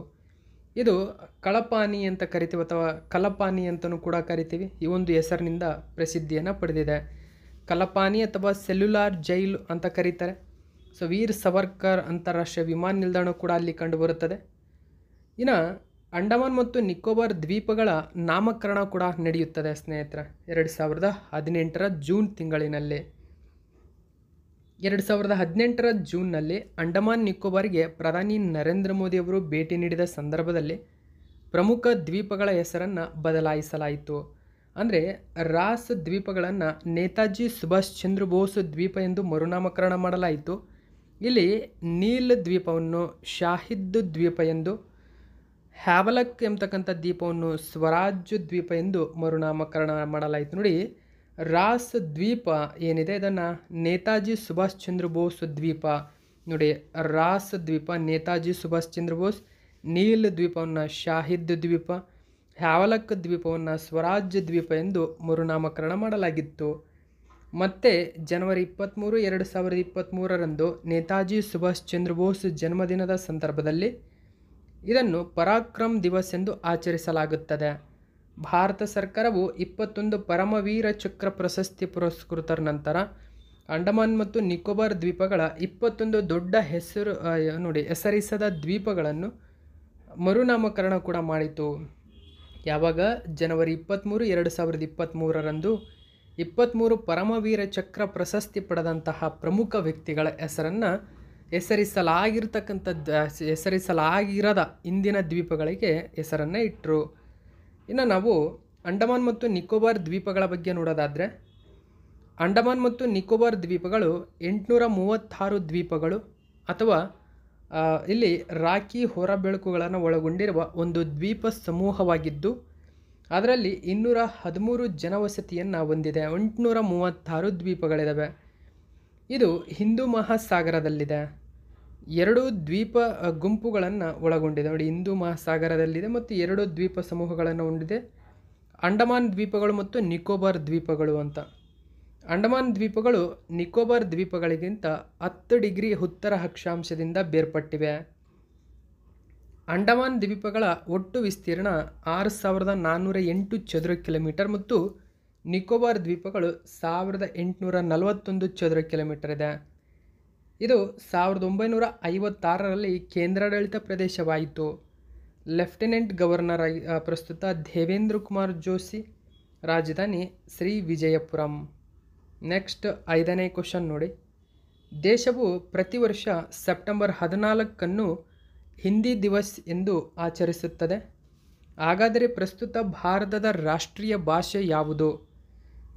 ಇದು ಕಳಪಾನಿ ಅಂತ ಕರಿತೀವಿ ಅಥವಾ ಕಲಪಾನಿ ಅಂತಲೂ ಕೂಡ ಕರಿತೀವಿ ಈ ಒಂದು ಹೆಸರಿನಿಂದ ಪ್ರಸಿದ್ಧಿಯನ್ನು ಪಡೆದಿದೆ ಕಲಪಾನಿ ಅಥವಾ ಸೆಲ್ಯುಲಾರ್ ಜೈಲು ಅಂತ ಕರೀತಾರೆ ಸೊ ವೀರ್ ಸವರ್ಕರ್ ಅಂತಾರಾಷ್ಟ್ರೀಯ ವಿಮಾನ ನಿಲ್ದಾಣ ಕೂಡ ಅಲ್ಲಿ ಕಂಡುಬರುತ್ತದೆ ಇನ್ನು ಅಂಡಮಾನ್ ಮತ್ತು ನಿಕೋಬಾರ್ ದ್ವೀಪಗಳ ನಾಮಕರಣ ಕೂಡ ನಡೆಯುತ್ತದೆ ಸ್ನೇಹಿತರೆ ಎರಡು ಸಾವಿರದ ಹದಿನೆಂಟರ ಜೂನ್ ತಿಂಗಳಿನಲ್ಲಿ ಎರಡು ಸಾವಿರದ ಹದಿನೆಂಟರ ಜೂನ್ನಲ್ಲಿ ಅಂಡಮಾನ್ ನಿಕೋಬಾರ್ಗೆ ಪ್ರಧಾನಿ ನರೇಂದ್ರ ಮೋದಿ ಅವರು ಭೇಟಿ ನೀಡಿದ ಸಂದರ್ಭದಲ್ಲಿ ಪ್ರಮುಖ ದ್ವೀಪಗಳ ಹೆಸರನ್ನು ಬದಲಾಯಿಸಲಾಯಿತು ಅಂದರೆ ರಾಸ್ ದ್ವೀಪಗಳನ್ನು ನೇತಾಜಿ ಸುಭಾಷ್ ಚಂದ್ರ ಬೋಸ್ ದ್ವೀಪ ಎಂದು ಮರುನಾಮಕರಣ ಮಾಡಲಾಯಿತು ಇಲ್ಲಿ ನೀಲ್ ದ್ವೀಪವನ್ನು ಶಾಹಿದ್ ದ್ವೀಪ ಎಂದು ಹ್ಯಾವಲಕ್ ಎಂಬತಕ್ಕಂಥ ದ್ವೀಪವನ್ನು ಸ್ವರಾಜ್ ದ್ವೀಪ ಎಂದು ಮರುನಾಮಕರಣ ಮಾಡಲಾಯಿತು ನೋಡಿ ರಾಸ್ ದ್ವೀಪ ಏನಿದೆ ಇದನ್ನು ನೇತಾಜಿ ಸುಭಾಷ್ ಚಂದ್ರ ಬೋಸ್ ದ್ವೀಪ ನೋಡಿ ರಾಸ್ ದ್ವೀಪ ನೇತಾಜಿ ಸುಭಾಷ್ ಚಂದ್ರ ಬೋಸ್ ನೀಲ್ ದ್ವೀಪವನ್ನು ಶಾಹಿದ್ ದ್ವೀಪ ಹ್ಯಾವಲಕ್ ದ್ವೀಪವನ್ನು ಸ್ವರಾಜ್ಯ ದ್ವೀಪ ಎಂದು ಮರುನಾಮಕರಣ ಮಾಡಲಾಗಿತ್ತು ಮತ್ತೆ ಜನವರಿ ಇಪ್ಪತ್ತ್ಮೂರು ಎರಡು ಸಾವಿರದ ಇಪ್ಪತ್ತ್ಮೂರರಂದು ನೇತಾಜಿ ಸುಭಾಷ್ ಚಂದ್ರ ಬೋಸ್ ಜನ್ಮದಿನದ ಸಂದರ್ಭದಲ್ಲಿ ಇದನ್ನು ಪರಾಕ್ರಮ್ ದಿವಸ್ ಎಂದು ಆಚರಿಸಲಾಗುತ್ತದೆ ಭಾರತ ಸರ್ಕಾರವು ಇಪ್ಪತ್ತೊಂದು ಪರಮವೀರ ಚಕ್ರ ಪ್ರಶಸ್ತಿ ಪುರಸ್ಕೃತರ ನಂತರ ಅಂಡಮಾನ್ ಮತ್ತು ನಿಕೋಬಾರ್ ದ್ವೀಪಗಳ ಇಪ್ಪತ್ತೊಂದು ದೊಡ್ಡ ಹೆಸರು ನೋಡಿ ಹೆಸರಿಸದ ದ್ವೀಪಗಳನ್ನು ಮರುನಾಮಕರಣ ಕೂಡ ಮಾಡಿತು ಯಾವಾಗ ಜನವರಿ ಇಪ್ಪತ್ತ್ಮೂರು ಎರಡು ಸಾವಿರದ ಇಪ್ಪತ್ತ್ಮೂರರಂದು ಇಪ್ಪತ್ತ್ಮೂರು ಪರಮವೀರ ಚಕ್ರ ಪ್ರಶಸ್ತಿ ಪಡೆದಂತಹ ಪ್ರಮುಖ ವ್ಯಕ್ತಿಗಳ ಹೆಸರನ್ನು ಹೆಸರಿಸಲಾಗಿರ್ತಕ್ಕಂಥದ್ದು ಹೆಸರಿಸಲಾಗಿರದ ಇಂದಿನ ದ್ವೀಪಗಳಿಗೆ ಹೆಸರನ್ನು ಇಟ್ಟರು ಇನ್ನು ನಾವು ಅಂಡಮಾನ್ ಮತ್ತು ನಿಕೋಬಾರ್ ದ್ವೀಪಗಳ ಬಗ್ಗೆ ನೋಡೋದಾದರೆ ಅಂಡಮಾನ್ ಮತ್ತು ನಿಕೋಬಾರ್ ದ್ವೀಪಗಳು ಎಂಟುನೂರ ಮೂವತ್ತಾರು ದ್ವೀಪಗಳು ಅಥವಾ ಇಲ್ಲಿ ರಾಖಿ ಹೊರಬೆಳಕುಗಳನ್ನು ಒಳಗೊಂಡಿರುವ ಒಂದು ದ್ವೀಪ ಸಮೂಹವಾಗಿದ್ದು ಅದರಲ್ಲಿ ಇನ್ನೂರ ಹದಿಮೂರು ಜನವಸತಿಯನ್ನು ಹೊಂದಿದೆ ಎಂಟುನೂರ ಮೂವತ್ತಾರು ದ್ವೀಪಗಳಿದ್ದಾವೆ ಇದು ಹಿಂದೂ ಮಹಾಸಾಗರದಲ್ಲಿದೆ ಎರಡು ದ್ವೀಪ ಗುಂಪುಗಳನ್ನು ಒಳಗೊಂಡಿದೆ ನೋಡಿ ಹಿಂದೂ ಮಹಾಸಾಗರದಲ್ಲಿದೆ ಮತ್ತು ಎರಡು ದ್ವೀಪ ಸಮೂಹಗಳನ್ನು ಹೊಂದಿದೆ ಅಂಡಮಾನ್ ದ್ವೀಪಗಳು ಮತ್ತು ನಿಕೋಬಾರ್ ದ್ವೀಪಗಳು ಅಂತ ಅಂಡಮಾನ್ ದ್ವೀಪಗಳು ನಿಕೋಬಾರ್ ದ್ವೀಪಗಳಿಗಿಂತ ಹತ್ತು ಡಿಗ್ರಿ ಉತ್ತರ ಅಕ್ಷಾಂಶದಿಂದ ಬೇರ್ಪಟ್ಟಿವೆ ಅಂಡಮಾನ್ ದ್ವೀಪಗಳ ಒಟ್ಟು ವಿಸ್ತೀರ್ಣ ಆರು ಸಾವಿರದ ನಾನ್ನೂರ ಎಂಟು ಚದುರ ಕಿಲೋಮೀಟರ್ ಮತ್ತು ನಿಕೋಬಾರ್ ದ್ವೀಪಗಳು ಸಾವಿರದ ಎಂಟುನೂರ ನಲವತ್ತೊಂದು ಚದುರ ಕಿಲೋಮೀಟರ್ ಇದೆ ಇದು ಸಾವಿರದ ಒಂಬೈನೂರ ಐವತ್ತಾರರಲ್ಲಿ ಕೇಂದ್ರಾಡಳಿತ ಪ್ರದೇಶವಾಯಿತು ಲೆಫ್ಟಿನೆಂಟ್ ಗವರ್ನರ್ ಪ್ರಸ್ತುತ ದೇವೇಂದ್ರ ಕುಮಾರ್ ಜೋಶಿ ರಾಜಧಾನಿ ಶ್ರೀ ವಿಜಯಪುರಂ ನೆಕ್ಸ್ಟ್ ಐದನೇ ಕ್ವಶನ್ ನೋಡಿ ದೇಶವು ಪ್ರತಿ ವರ್ಷ ಸೆಪ್ಟೆಂಬರ್ ಹದಿನಾಲ್ಕನ್ನು ಹಿಂದಿ ದಿವಸ್ ಎಂದು ಆಚರಿಸುತ್ತದೆ ಹಾಗಾದರೆ ಪ್ರಸ್ತುತ ಭಾರತದ ರಾಷ್ಟ್ರೀಯ ಭಾಷೆ ಯಾವುದು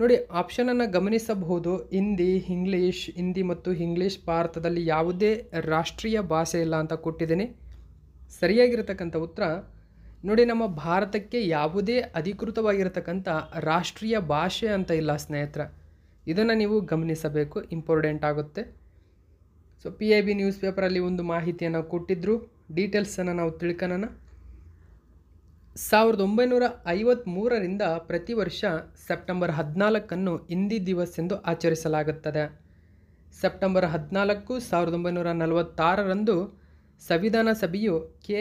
ನೋಡಿ ಆಪ್ಷನನ್ನು ಗಮನಿಸಬಹುದು ಹಿಂದಿ ಇಂಗ್ಲೀಷ್ ಹಿಂದಿ ಮತ್ತು ಇಂಗ್ಲೀಷ್ ಭಾರತದಲ್ಲಿ ಯಾವುದೇ ರಾಷ್ಟ್ರೀಯ ಭಾಷೆ ಇಲ್ಲ ಅಂತ ಕೊಟ್ಟಿದ್ದೀನಿ ಸರಿಯಾಗಿರತಕ್ಕಂಥ ಉತ್ತರ ನೋಡಿ ನಮ್ಮ ಭಾರತಕ್ಕೆ ಯಾವುದೇ ಅಧಿಕೃತವಾಗಿರತಕ್ಕಂಥ ರಾಷ್ಟ್ರೀಯ ಭಾಷೆ ಅಂತ ಇಲ್ಲ ಸ್ನೇಹಿತರ ಇದನ್ನು ನೀವು ಗಮನಿಸಬೇಕು ಇಂಪಾರ್ಟೆಂಟ್ ಆಗುತ್ತೆ so P I B news ಪೇಪರಲ್ಲಿ ಒಂದು ಮಾಹಿತಿಯನ್ನು ಕೊಟ್ಟಿದ್ದರು ಡೀಟೇಲ್ಸನ್ನು ನಾವು ತಿಳ್ಕೊಳ್ಳೋಣ ಸಾವಿರದ ಒಂಬೈನೂರ ಐವತ್ತ್ಮೂರರಿಂದ ಪ್ರತಿ ವರ್ಷ ಸೆಪ್ಟೆಂಬರ್ ಹದಿನಾಲ್ಕನ್ನು ಹಿಂದಿ ದಿವಸ್ ಎಂದು ಆಚರಿಸಲಾಗುತ್ತದೆ ಸೆಪ್ಟೆಂಬರ್ ಹದಿನಾಲ್ಕು ಸಾವಿರದ ಒಂಬೈನೂರ ನಲವತ್ತಾರರಂದು ಸಂವಿಧಾನ ಸಭೆಯು K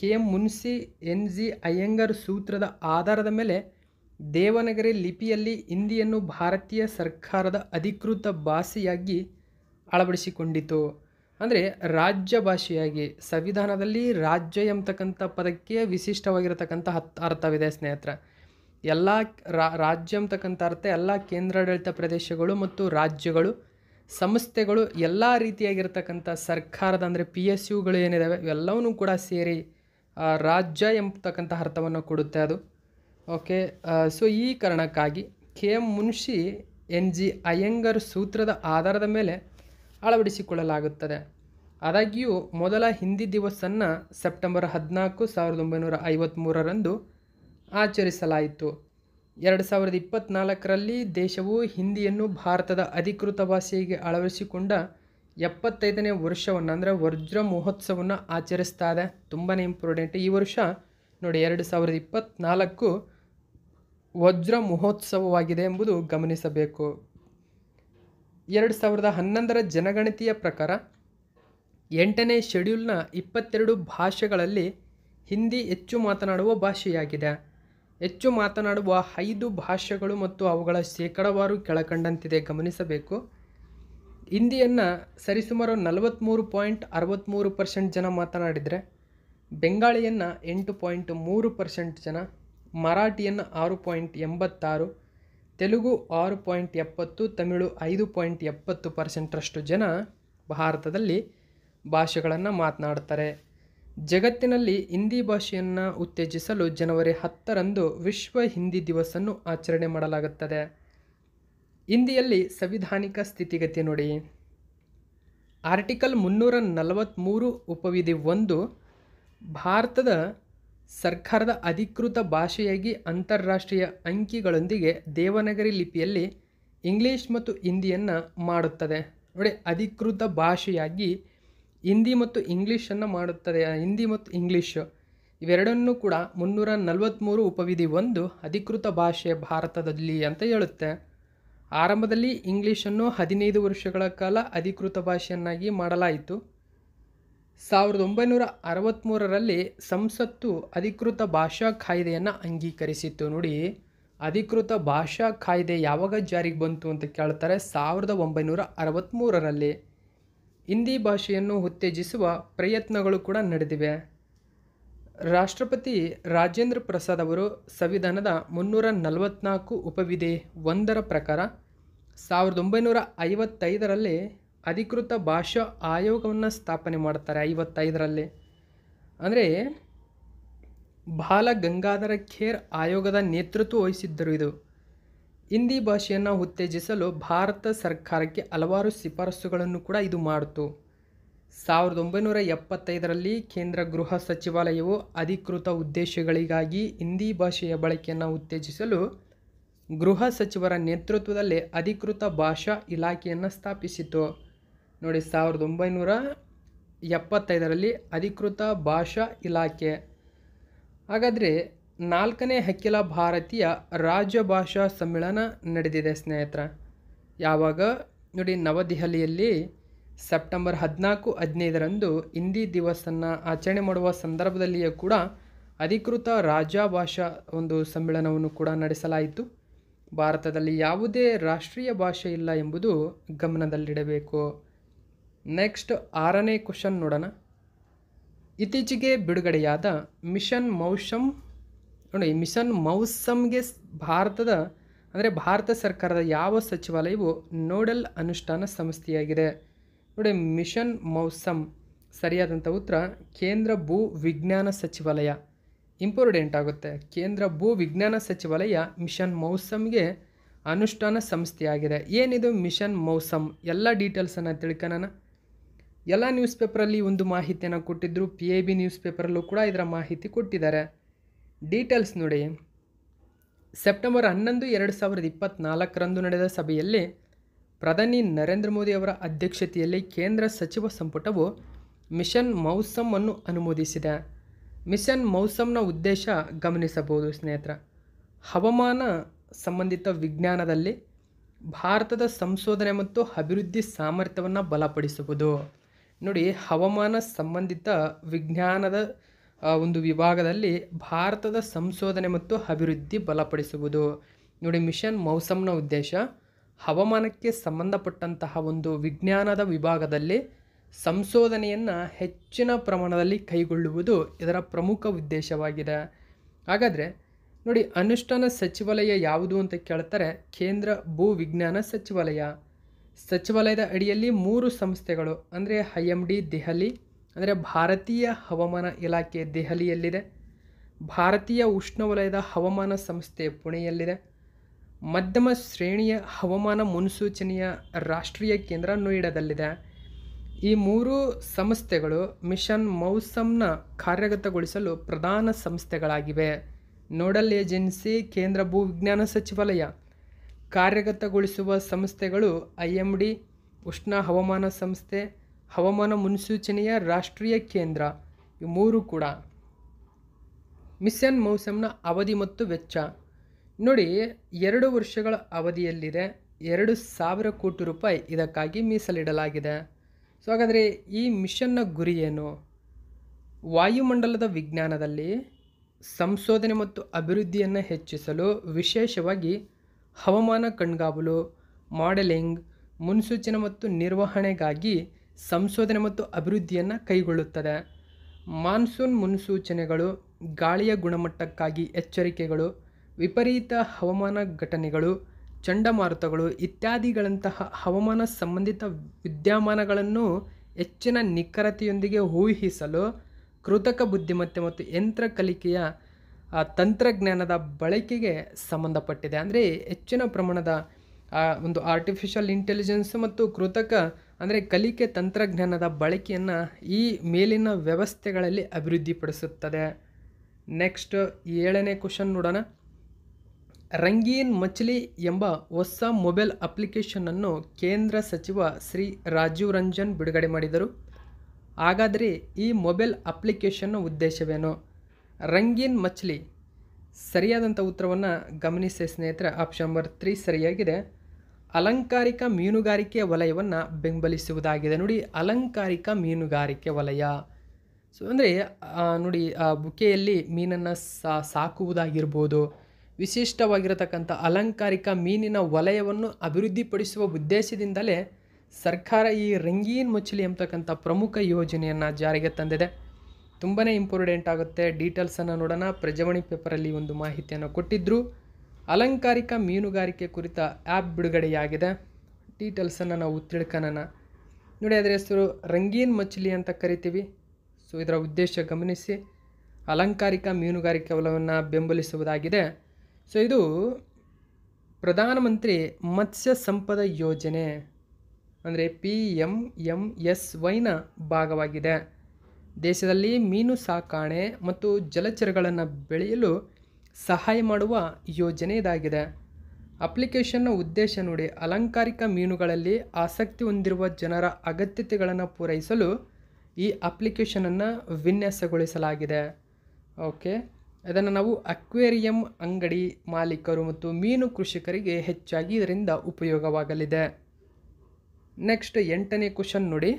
K M Munshi N G Ayyangar ಸೂತ್ರದ ಆಧಾರದ ಮೇಲೆ ದೇವನಗರಿ ಲಿಪಿಯಲ್ಲಿ ಹಿಂದಿಯನ್ನು ಭಾರತೀಯ ಸರ್ಕಾರದ ಅಧಿಕೃತ ಭಾಷೆಯಾಗಿ ಅಳವಡಿಸಿಕೊಂಡಿತು ಅಂದರೆ ರಾಜ್ಯ ಭಾಷೆಯಾಗಿ ಸಂವಿಧಾನದಲ್ಲಿ ರಾಜ್ಯ ಎಂಬತಕ್ಕಂಥ ಪದಕ್ಕೆ ವಿಶಿಷ್ಟವಾಗಿರತಕ್ಕಂಥ ಹತ್ತು ಅರ್ಥವಿದೆ ಸ್ನೇಹಿತರ ಎಲ್ಲ ರಾಜ್ಯ ಎಂಬತಕ್ಕಂಥ ಅರ್ಥ ಎಲ್ಲ ಕೇಂದ್ರಾಡಳಿತ ಪ್ರದೇಶಗಳು ಮತ್ತು ರಾಜ್ಯಗಳು ಸಂಸ್ಥೆಗಳು ಎಲ್ಲ ರೀತಿಯಾಗಿರ್ತಕ್ಕಂಥ ಸರ್ಕಾರದ ಅಂದರೆ ಪಿ ಎಸ್ ಯುಗಳು ಏನಿದ್ದಾವೆ ಇವೆಲ್ಲವನ್ನೂ ಕೂಡ ಸೇರಿ ರಾಜ್ಯ ಎಂಬತಕ್ಕಂಥ ಅರ್ಥವನ್ನು ಕೊಡುತ್ತೆ ಅದು ಓಕೆ ಸೊ ಈ ಕಾರಣಕ್ಕಾಗಿ K M Munshi N G Ayyangar ಸೂತ್ರದ ಆಧಾರದ ಮೇಲೆ ಅಳವಡಿಸಿಕೊಳ್ಳಲಾಗುತ್ತದೆ ಆದಾಗ್ಯೂ ಮೊದಲ ಹಿಂದಿ ದಿವಸನ್ನು ಸೆಪ್ಟೆಂಬರ್ ಹದಿನಾಲ್ಕು ಸಾವಿರದ ಒಂಬೈನೂರ ಐವತ್ತ್ಮೂರರಂದು ಆಚರಿಸಲಾಯಿತು ಎರಡು ಸಾವಿರದ ಇಪ್ಪತ್ತ್ನಾಲ್ಕರಲ್ಲಿ ದೇಶವು ಹಿಂದಿಯನ್ನು ಭಾರತದ ಅಧಿಕೃತ ಭಾಷೆಗೆ ಅಳವಡಿಸಿಕೊಂಡ ಎಪ್ಪತ್ತೈದನೇ ವರ್ಷವನ್ನು ಅಂದರೆ ವಜ್ರ ಮಹೋತ್ಸವವನ್ನು ಆಚರಿಸ್ತಾ ಇದೆ ತುಂಬಾ ಇಂಪಾರ್ಟೆಂಟ್ ಈ ವರ್ಷ ನೋಡಿ ಎರಡು ಸಾವಿರದ ಇಪ್ಪತ್ತ್ನಾಲ್ಕು ವಜ್ರ ಮಹೋತ್ಸವವಾಗಿದೆ ಎಂಬುದು ಗಮನಿಸಬೇಕು ಎರಡು ಸಾವಿರದ ಹನ್ನೊಂದರ ಜನಗಣತಿಯ ಪ್ರಕಾರ ಎಂಟನೇ ಶೆಡ್ಯೂಲ್ನ ಇಪ್ಪತ್ತೆರಡು ಭಾಷೆಗಳಲ್ಲಿ ಹಿಂದಿ ಹೆಚ್ಚು ಮಾತನಾಡುವ ಭಾಷೆಯಾಗಿದೆ ಹೆಚ್ಚು ಮಾತನಾಡುವ ಐದು ಭಾಷೆಗಳು ಮತ್ತು ಅವುಗಳ ಶೇಕಡಾವಾರು ಕೆಳಕಂಡಂತಿದೆ ಗಮನಿಸಬೇಕು ಹಿಂದಿಯನ್ನು ಸರಿಸುಮಾರು ನಲವತ್ತ್ಮೂರು ಪಾಯಿಂಟ್ ಅರವತ್ತ್ಮೂರು ಪರ್ಸೆಂಟ್ ಜನ ಮಾತನಾಡಿದರೆ ಬೆಂಗಾಳಿಯನ್ನು ಎಂಟು ಪಾಯಿಂಟ್ ಮೂರು ಪರ್ಸೆಂಟ್ ಜನ ಮರಾಠಿಯನ್ನು ಆರು ಪಾಯಿಂಟ್ ಎಂಬತ್ತಾರು ತೆಲುಗು ಆರು ಪಾಯಿಂಟ್ ಎಪ್ಪತ್ತು ತಮಿಳು ಐದು ಪಾಯಿಂಟ್ ಎಪ್ಪತ್ತು ಪರ್ಸೆಂಟ್ರಷ್ಟು ಜನ ಭಾರತದಲ್ಲಿ ಭಾಷೆಗಳನ್ನು ಮಾತನಾಡ್ತಾರೆ ಜಗತ್ತಿನಲ್ಲಿ ಹಿಂದಿ ಭಾಷೆಯನ್ನು ಉತ್ತೇಜಿಸಲು ಜನವರಿ ಹತ್ತರಂದು ವಿಶ್ವ ಹಿಂದಿ ದಿವಸನ್ನು ಆಚರಣೆ ಮಾಡಲಾಗುತ್ತದೆ ಹಿಂದಿಯಲ್ಲಿ ಸಂವಿಧಾನಿಕ ಸ್ಥಿತಿಗತಿ ನೋಡಿ ಆರ್ಟಿಕಲ್ ಮುನ್ನೂರ ನಲವತ್ತ್ಮೂರು ಉಪವಿಧಿ ಒಂದು ಭಾರತದ ಸರ್ಕಾರದ ಅಧಿಕೃತ ಭಾಷೆಯಾಗಿ ಅಂತಾರಾಷ್ಟ್ರೀಯ ಅಂಕಿಗಳೊಂದಿಗೆ ದೇವನಗರಿ ಲಿಪಿಯಲ್ಲಿ ಇಂಗ್ಲೀಷ್ ಮತ್ತು ಹಿಂದಿಯನ್ನು ಮಾಡುತ್ತದೆ ನೋಡಿ ಅಧಿಕೃತ ಭಾಷೆಯಾಗಿ ಹಿಂದಿ ಮತ್ತು ಇಂಗ್ಲೀಷನ್ನು ಮಾಡುತ್ತದೆ ಹಿಂದಿ ಮತ್ತು ಇಂಗ್ಲೀಷು ಇವೆರಡನ್ನೂ ಕೂಡ ಮುನ್ನೂರ ನಲವತ್ತ್ಮೂರು ಉಪವಿಧಿ ಒಂದು ಅಧಿಕೃತ ಭಾಷೆ ಭಾರತದಲ್ಲಿ ಅಂತ ಹೇಳುತ್ತೆ ಆರಂಭದಲ್ಲಿ ಇಂಗ್ಲೀಷನ್ನು ಹದಿನೈದು ವರ್ಷಗಳ ಕಾಲ ಅಧಿಕೃತ ಭಾಷೆಯನ್ನಾಗಿ ಮಾಡಲಾಯಿತು ಸಾವಿರದ ಒಂಬೈನೂರ ಅರವತ್ತ್ಮೂರರಲ್ಲಿ ಸಂಸತ್ತು ಅಧಿಕೃತ ಭಾಷಾ ಕಾಯ್ದೆಯನ್ನು ಅಂಗೀಕರಿಸಿತ್ತು ನೋಡಿ ಅಧಿಕೃತ ಭಾಷಾ ಕಾಯ್ದೆ ಯಾವಾಗ ಜಾರಿಗೆ ಬಂತು ಅಂತ ಕೇಳ್ತಾರೆ ಸಾವಿರದ ಒಂಬೈನೂರ ಅರವತ್ತ್ಮೂರರಲ್ಲಿ ಹಿಂದಿ ಭಾಷೆಯನ್ನು ಉತ್ತೇಜಿಸುವ ಪ್ರಯತ್ನಗಳು ಕೂಡ ನಡೆದಿವೆ ರಾಷ್ಟ್ರಪತಿ ರಾಜೇಂದ್ರ ಪ್ರಸಾದ್ ಅವರು ಸಂವಿಧಾನದ ಮುನ್ನೂರ ನಲವತ್ತ್ನಾಲ್ಕು ಉಪವಿಧಿ ಒಂದರ ಪ್ರಕಾರ ಸಾವಿರದ ಒಂಬೈನೂರ ಐವತ್ತೈದರಲ್ಲಿ ಅಧಿಕೃತ ಭಾಷಾ ಆಯೋಗವನ್ನು ಸ್ಥಾಪನೆ ಮಾಡ್ತಾರೆ ಐವತ್ತೈದರಲ್ಲಿ ಅಂದರೆ ಬಾಲ ಗಂಗಾಧರ ಖೇರ್ ಆಯೋಗದ ನೇತೃತ್ವ ವಹಿಸಿದ್ದರು ಇದು ಹಿಂದಿ ಭಾಷೆಯನ್ನು ಉತ್ತೇಜಿಸಲು ಭಾರತ ಸರ್ಕಾರಕ್ಕೆ ಹಲವಾರು ಶಿಫಾರಸುಗಳನ್ನು ಕೂಡ ಇದು ಮಾಡಿತು ಸಾವಿರದ ಒಂಬೈನೂರ ಎಪ್ಪತ್ತೈದರಲ್ಲಿ ಕೇಂದ್ರ ಗೃಹ ಸಚಿವಾಲಯವು ಅಧಿಕೃತ ಉದ್ದೇಶಗಳಿಗಾಗಿ ಹಿಂದಿ ಭಾಷೆಯ ಬಳಕೆಯನ್ನು ಉತ್ತೇಜಿಸಲು ಗೃಹ ಸಚಿವರ ನೇತೃತ್ವದಲ್ಲಿ ಅಧಿಕೃತ ಭಾಷಾ ಇಲಾಖೆಯನ್ನು ಸ್ಥಾಪಿಸಿತು ನೋಡಿ ಸಾವಿರದ ಒಂಬೈನೂರ ಎಪ್ಪತ್ತೈದರಲ್ಲಿ ಅಧಿಕೃತ ಭಾಷಾ ಇಲಾಖೆ ಹಾಗಾದರೆ ನಾಲ್ಕನೇ ಅಖಿಲ ಭಾರತೀಯ ರಾಜ್ಯ ಭಾಷಾ ಸಮ್ಮೇಳನ ನಡೆದಿದೆ ಸ್ನೇಹಿತರ ಯಾವಾಗ ನೋಡಿ ನವದೆಹಲಿಯಲ್ಲಿ ಸೆಪ್ಟೆಂಬರ್ ಹದಿನಾಲ್ಕು ಹದಿನೈದರಂದು ಹಿಂದಿ ದಿವಸನ್ನು ಆಚರಣೆ ಮಾಡುವ ಸಂದರ್ಭದಲ್ಲಿಯೂ ಕೂಡ ಅಧಿಕೃತ ರಾಜ್ಯ ಭಾಷಾ ಒಂದು ಸಮ್ಮೇಳನವನ್ನು ಕೂಡ ನಡೆಸಲಾಯಿತು ಭಾರತದಲ್ಲಿ ಯಾವುದೇ ರಾಷ್ಟ್ರೀಯ ಭಾಷೆ ಇಲ್ಲ ಎಂಬುದು ಗಮನದಲ್ಲಿಡಬೇಕು ನೆಕ್ಸ್ಟ್ ಆರನೇ ಕ್ವಶನ್ ನೋಡೋಣ ಇತ್ತೀಚೆಗೆ ಬಿಡುಗಡೆಯಾದ ಮಿಷನ್ ಮೌಸಮ್ ನೋಡಿ ಮಿಷನ್ ಮೌಸಮ್ಗೆ ಭಾರತದ ಅಂದರೆ ಭಾರತ ಸರ್ಕಾರದ ಯಾವ ಸಚಿವಾಲಯವು ನೋಡಲ್ ಅನುಷ್ಠಾನ ಸಂಸ್ಥೆಯಾಗಿದೆ ನೋಡಿ ಮಿಷನ್ ಮೌಸಮ್ ಸರಿಯಾದಂಥ ಉತ್ತರ ಕೇಂದ್ರ ಭೂ ವಿಜ್ಞಾನ ಸಚಿವಾಲಯ ಇಂಪಾರ್ಟೆಂಟ್ ಆಗುತ್ತೆ ಕೇಂದ್ರ ಭೂ ವಿಜ್ಞಾನ ಸಚಿವಾಲಯ ಮಿಷನ್ ಮೌಸಮ್ಗೆ ಅನುಷ್ಠಾನ ಸಂಸ್ಥೆಯಾಗಿದೆ ಏನಿದು ಮಿಷನ್ ಮೌಸಮ್ ಎಲ್ಲ ಡೀಟೇಲ್ಸನ್ನು ತಿಳ್ಕೊಳ್ಳೋಣ ಎಲ್ಲ ನ್ಯೂಸ್ ಪೇಪರಲ್ಲಿ ಒಂದು ಮಾಹಿತಿಯನ್ನು ಕೊಟ್ಟಿದ್ದರು ಪಿ ಎ ಬಿ ನ್ಯೂಸ್ ಪೇಪರಲ್ಲೂ ಕೂಡ ಇದರ ಮಾಹಿತಿ ಕೊಟ್ಟಿದ್ದಾರೆ ಡೀಟೇಲ್ಸ್ ನೋಡಿ ಸೆಪ್ಟೆಂಬರ್ ಹನ್ನೊಂದು ಎರಡು ಸಾವಿರದ ಇಪ್ಪತ್ತ್ನಾಲ್ಕರಂದು ನಡೆದ ಸಭೆಯಲ್ಲಿ ಪ್ರಧಾನಿ ನರೇಂದ್ರ ಮೋದಿ ಅವರ ಅಧ್ಯಕ್ಷತೆಯಲ್ಲಿ ಕೇಂದ್ರ ಸಚಿವ ಸಂಪುಟವು ಮಿಷನ್ ಮೌಸಮ್ ಅನ್ನು ಅನುಮೋದಿಸಿದೆ ಮಿಷನ್ ಮೌಸಮ್ನ ಉದ್ದೇಶ ಗಮನಿಸಬಹುದು ಸ್ನೇಹಿತರ ಹವಾಮಾನ ಸಂಬಂಧಿತ ವಿಜ್ಞಾನದಲ್ಲಿ ಭಾರತದ ಸಂಶೋಧನೆ ಮತ್ತು ಅಭಿವೃದ್ಧಿ ಸಾಮರ್ಥ್ಯವನ್ನು ಬಲಪಡಿಸುವುದು ನೋಡಿ ಹವಾಮಾನ ಸಂಬಂಧಿತ ವಿಜ್ಞಾನದ ಒಂದು ವಿಭಾಗದಲ್ಲಿ ಭಾರತದ ಸಂಶೋಧನೆ ಮತ್ತು ಅಭಿವೃದ್ಧಿ ಬಲಪಡಿಸುವುದು ನೋಡಿ ಮಿಷನ್ ಮೌಸಮ್ನ ಉದ್ದೇಶ ಹವಾಮಾನಕ್ಕೆ ಸಂಬಂಧಪಟ್ಟಂತಹ ಒಂದು ವಿಜ್ಞಾನದ ವಿಭಾಗದಲ್ಲಿ ಸಂಶೋಧನೆಯನ್ನು ಹೆಚ್ಚಿನ ಪ್ರಮಾಣದಲ್ಲಿ ಕೈಗೊಳ್ಳುವುದು ಇದರ ಪ್ರಮುಖ ಉದ್ದೇಶವಾಗಿದೆ ಹಾಗಾದರೆ ನೋಡಿ ಅನುಷ್ಠಾನ ಸಚಿವಾಲಯ ಯಾವುದು ಅಂತ ಕೇಳ್ತಾರೆ ಕೇಂದ್ರ ಭೂ ವಿಜ್ಞಾನ ಸಚಿವಾಲಯ ಸಚಿವಾಲಯದ ಅಡಿಯಲ್ಲಿ ಮೂರು ಸಂಸ್ಥೆಗಳು ಅಂದರೆ ಐ ಎಮ್ ಡಿ ದೆಹಲಿ ಅಂದರೆ ಭಾರತೀಯ ಹವಾಮಾನ ಇಲಾಖೆ ದೆಹಲಿಯಲ್ಲಿದೆ ಭಾರತೀಯ ಉಷ್ಣವಲಯದ ಹವಾಮಾನ ಸಂಸ್ಥೆ ಪುಣೆಯಲ್ಲಿದೆ ಮಧ್ಯಮ ಶ್ರೇಣಿಯ ಹವಾಮಾನ ಮುನ್ಸೂಚನೆಯ ರಾಷ್ಟ್ರೀಯ ಕೇಂದ್ರ ನೋಯ್ಡಾದಲ್ಲಿದೆ ಈ ಮೂರು ಸಂಸ್ಥೆಗಳು ಮಿಷನ್ ಮೌಸಮ್ನ ಕಾರ್ಯಗತಗೊಳಿಸಲು ಪ್ರಧಾನ ಸಂಸ್ಥೆಗಳಾಗಿವೆ ನೋಡಲ್ ಏಜೆನ್ಸಿ ಕೇಂದ್ರ ಭೂವಿಜ್ಞಾನ ಸಚಿವಾಲಯ ಕಾರ್ಯಗತಗೊಳಿಸುವ ಸಂಸ್ಥೆಗಳು ಐ ಎಮ್ ಡಿ ಉಷ್ಣ ಹವಾಮಾನ ಸಂಸ್ಥೆ ಹವಾಮಾನ ಮುನ್ಸೂಚನೆಯ ರಾಷ್ಟ್ರೀಯ ಕೇಂದ್ರ ಈ ಮೂರು ಕೂಡ ಮಿಷನ್ ಮೌಸಮ್ನ ಅವಧಿ ಮತ್ತು ವೆಚ್ಚ ನೋಡಿ ಎರಡು ವರ್ಷಗಳ ಅವಧಿಯಲ್ಲಿದೆ ಎರಡು ಸಾವಿರ ಕೋಟಿ ರೂಪಾಯಿ ಇದಕ್ಕಾಗಿ ಮೀಸಲಿಡಲಾಗಿದೆ ಸೊ ಹಾಗಾದರೆ ಈ ಮಿಷನ್ನ ಗುರಿ ಏನು ವಾಯುಮಂಡಲದ ವಿಜ್ಞಾನದಲ್ಲಿ ಸಂಶೋಧನೆ ಮತ್ತು ಅಭಿವೃದ್ಧಿಯನ್ನು ಹೆಚ್ಚಿಸಲು ವಿಶೇಷವಾಗಿ ಹವಾಮಾನ ಕಣ್ಗಾವಲು ಮಾಡೆಲಿಂಗ್ ಮುನ್ಸೂಚನೆ ಮತ್ತು ನಿರ್ವಹಣೆಗಾಗಿ ಸಂಶೋಧನೆ ಮತ್ತು ಅಭಿವೃದ್ಧಿಯನ್ನು ಕೈಗೊಳ್ಳುತ್ತದೆ ಮಾನ್ಸೂನ್ ಮುನ್ಸೂಚನೆಗಳು ಗಾಳಿಯ ಗುಣಮಟ್ಟಕ್ಕಾಗಿ ಎಚ್ಚರಿಕೆಗಳು ವಿಪರೀತ ಹವಾಮಾನ ಘಟನೆಗಳು ಚಂಡಮಾರುತಗಳು ಇತ್ಯಾದಿಗಳಂತಹ ಹವಾಮಾನ ಸಂಬಂಧಿತ ವಿದ್ಯಮಾನಗಳನ್ನು ಹೆಚ್ಚಿನ ನಿಖರತೆಯೊಂದಿಗೆ ಊಹಿಸಲು ಕೃತಕ ಬುದ್ಧಿಮತ್ತೆ ಮತ್ತು ಯಂತ್ರ ಕಲಿಕೆಯ ತಂತ್ರಜ್ಞಾನದ ಬಳಕೆಗೆ ಸಂಬಂಧಪಟ್ಟಿದೆ ಅಂದರೆ ಹೆಚ್ಚಿನ ಪ್ರಮಾಣದ ಒಂದು ಆರ್ಟಿಫಿಷಿಯಲ್ ಇಂಟೆಲಿಜೆನ್ಸ್ ಮತ್ತು ಕೃತಕ ಅಂದರೆ ಕಲಿಕೆ ತಂತ್ರಜ್ಞಾನದ ಬಳಕೆಯನ್ನು ಈ ಮೇಲಿನ ವ್ಯವಸ್ಥೆಗಳಲ್ಲಿ ಅಭಿವೃದ್ಧಿಪಡಿಸುತ್ತದೆ ನೆಕ್ಸ್ಟ್ ಏಳನೇ ಕ್ವಶನ್ ನೋಡೋಣ ರಂಗೀನ್ ಮಚ್ಲಿ ಎಂಬ ಹೊಸ ಮೊಬೈಲ್ ಅಪ್ಲಿಕೇಶನನ್ನು ಕೇಂದ್ರ ಸಚಿವ ಶ್ರೀ ರಾಜೀವ್ ರಂಜನ್ ಬಿಡುಗಡೆ ಮಾಡಿದರು ಹಾಗಾದರೆ ಈ ಮೊಬೈಲ್ ಅಪ್ಲಿಕೇಶನ್ನ ಉದ್ದೇಶವೇನು ರಂಗೀನ್ ಮಚ್ಲಿ ಸರಿಯಾದಂಥ ಉತ್ತರವನ್ನು ಗಮನಿಸಿ ಸ್ನೇಹಿತರೆ ಆಪ್ಷನ್ ನಂಬರ್ ತ್ರೀ ಸರಿಯಾಗಿದೆ ಅಲಂಕಾರಿಕ ಮೀನುಗಾರಿಕೆ ವಲಯವನ್ನು ಬೆಂಬಲಿಸುವುದಾಗಿದೆ ನೋಡಿ ಅಲಂಕಾರಿಕ ಮೀನುಗಾರಿಕೆ ವಲಯ ಸೊ ಅಂದರೆ ನೋಡಿ ಬುಕೆಯಲ್ಲಿ ಮೀನನ್ನು ಸಾಕುವುದಾಗಿರ್ಬೋದು ವಿಶಿಷ್ಟವಾಗಿರತಕ್ಕಂಥ ಅಲಂಕಾರಿಕ ಮೀನಿನ ವಲಯವನ್ನು ಅಭಿವೃದ್ಧಿಪಡಿಸುವ ಉದ್ದೇಶದಿಂದಲೇ ಸರ್ಕಾರ ಈ ರಂಗೀನ್ ಮುಚ್ಚಲಿ ಎಂಬತಕ್ಕಂಥ ಪ್ರಮುಖ ಯೋಜನೆಯನ್ನು ಜಾರಿಗೆ ತಂದಿದೆ ತುಂಬನೇ ಇಂಪಾರ್ಟೆಂಟ್ ಆಗುತ್ತೆ ಡೀಟೇಲ್ಸನ್ನು ನೋಡೋಣ ಪ್ರಜಾವಣಿ ಪೇಪರಲ್ಲಿ ಒಂದು ಮಾಹಿತಿಯನ್ನು ಕೊಟ್ಟಿದ್ದರು ಅಲಂಕಾರಿಕ ಮೀನುಗಾರಿಕೆ ಕುರಿತ ಆ್ಯಪ್ ಬಿಡುಗಡೆಯಾಗಿದೆ ಡೀಟೇಲ್ಸನ್ನು ನಾವು ತಿಳ್ಕೊಳ್ಳೋಣ ನೋಡಿ ಅದರ ಹೆಸರು ರಂಗೀನ್ ಮಚ್ಲಿ ಅಂತ ಕರಿತೀವಿ ಸೊ ಇದರ ಉದ್ದೇಶ ಗಮನಿಸಿ ಅಲಂಕಾರಿಕ ಮೀನುಗಾರಿಕೆ ವಲಯವನ್ನು ಬೆಂಬಲಿಸುವುದಾಗಿದೆ ಸೊ ಇದು ಪ್ರಧಾನಮಂತ್ರಿ ಮತ್ಸ್ಯ ಸಂಪದ ಯೋಜನೆ ಅಂದರೆ ಪಿ ಎಮ್ ಎಮ್ ಎಸ್ ವೈನ ಭಾಗವಾಗಿದೆ ದೇಶದಲ್ಲಿ ಮೀನು ಸಾಕಣೆ ಮತ್ತು ಜಲಚರಗಳನ್ನು ಬೆಳೆಯಲು ಸಹಾಯ ಮಾಡುವ ಯೋಜನೆ ಇದಾಗಿದೆ ಅಪ್ಲಿಕೇಶನ್ನ ಉದ್ದೇಶ ನೋಡಿ ಅಲಂಕಾರಿಕ ಮೀನುಗಳಲ್ಲಿ ಆಸಕ್ತಿ ಹೊಂದಿರುವ ಜನರ ಅಗತ್ಯತೆಗಳನ್ನು ಪೂರೈಸಲು ಈ ಅಪ್ಲಿಕೇಶನನ್ನು ವಿನ್ಯಾಸಗೊಳಿಸಲಾಗಿದೆ ಓಕೆ ಅದನ್ನು ನಾವು ಅಕ್ವೇರಿಯಂ ಅಂಗಡಿ ಮಾಲೀಕರು ಮತ್ತು ಮೀನು ಕೃಷಿಕರಿಗೆ ಹೆಚ್ಚಾಗಿ ಇದರಿಂದ ಉಪಯೋಗವಾಗಲಿದೆ ನೆಕ್ಸ್ಟ್ ಎಂಟನೇ ಕ್ವಶನ್ ನೋಡಿ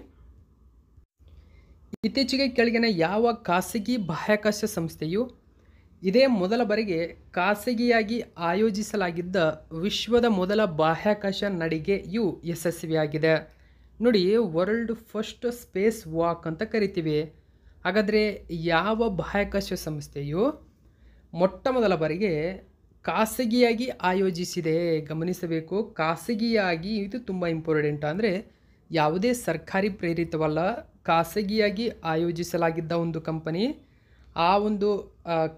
ಇತ್ತೀಚೆಗೆ ಕೆಳಗಿನ ಯಾವ ಖಾಸಗಿ ಬಾಹ್ಯಾಕಾಶ ಸಂಸ್ಥೆಯು ಇದೇ ಮೊದಲ ಬಾರಿಗೆ ಖಾಸಗಿಯಾಗಿ ಆಯೋಜಿಸಲಾಗಿದ್ದ ವಿಶ್ವದ ಮೊದಲ ಬಾಹ್ಯಾಕಾಶ ನಡಿಗೆಯು ಯಶಸ್ವಿಯಾಗಿದೆ ನೋಡಿ ವರ್ಲ್ಡ್ ಫಸ್ಟ್ ಸ್ಪೇಸ್ ವಾಕ್ ಅಂತ ಕರಿತೀವಿ ಹಾಗಾದರೆ ಯಾವ ಬಾಹ್ಯಾಕಾಶ ಸಂಸ್ಥೆಯು ಮೊಟ್ಟ ಮೊದಲ ಬಾರಿಗೆ ಖಾಸಗಿಯಾಗಿ ಆಯೋಜಿಸಿದೆ ಗಮನಿಸಬೇಕು ಖಾಸಗಿಯಾಗಿ ಇದು ತುಂಬ ಇಂಪಾರ್ಟೆಂಟ್ ಅಂದರೆ ಯಾವುದೇ ಸರ್ಕಾರಿ ಪ್ರೇರಿತವಲ್ಲ ಖಾಸಗಿಯಾಗಿ ಆಯೋಜಿಸಲಾಗಿದ್ದ ಒಂದು ಕಂಪನಿ ಆ ಒಂದು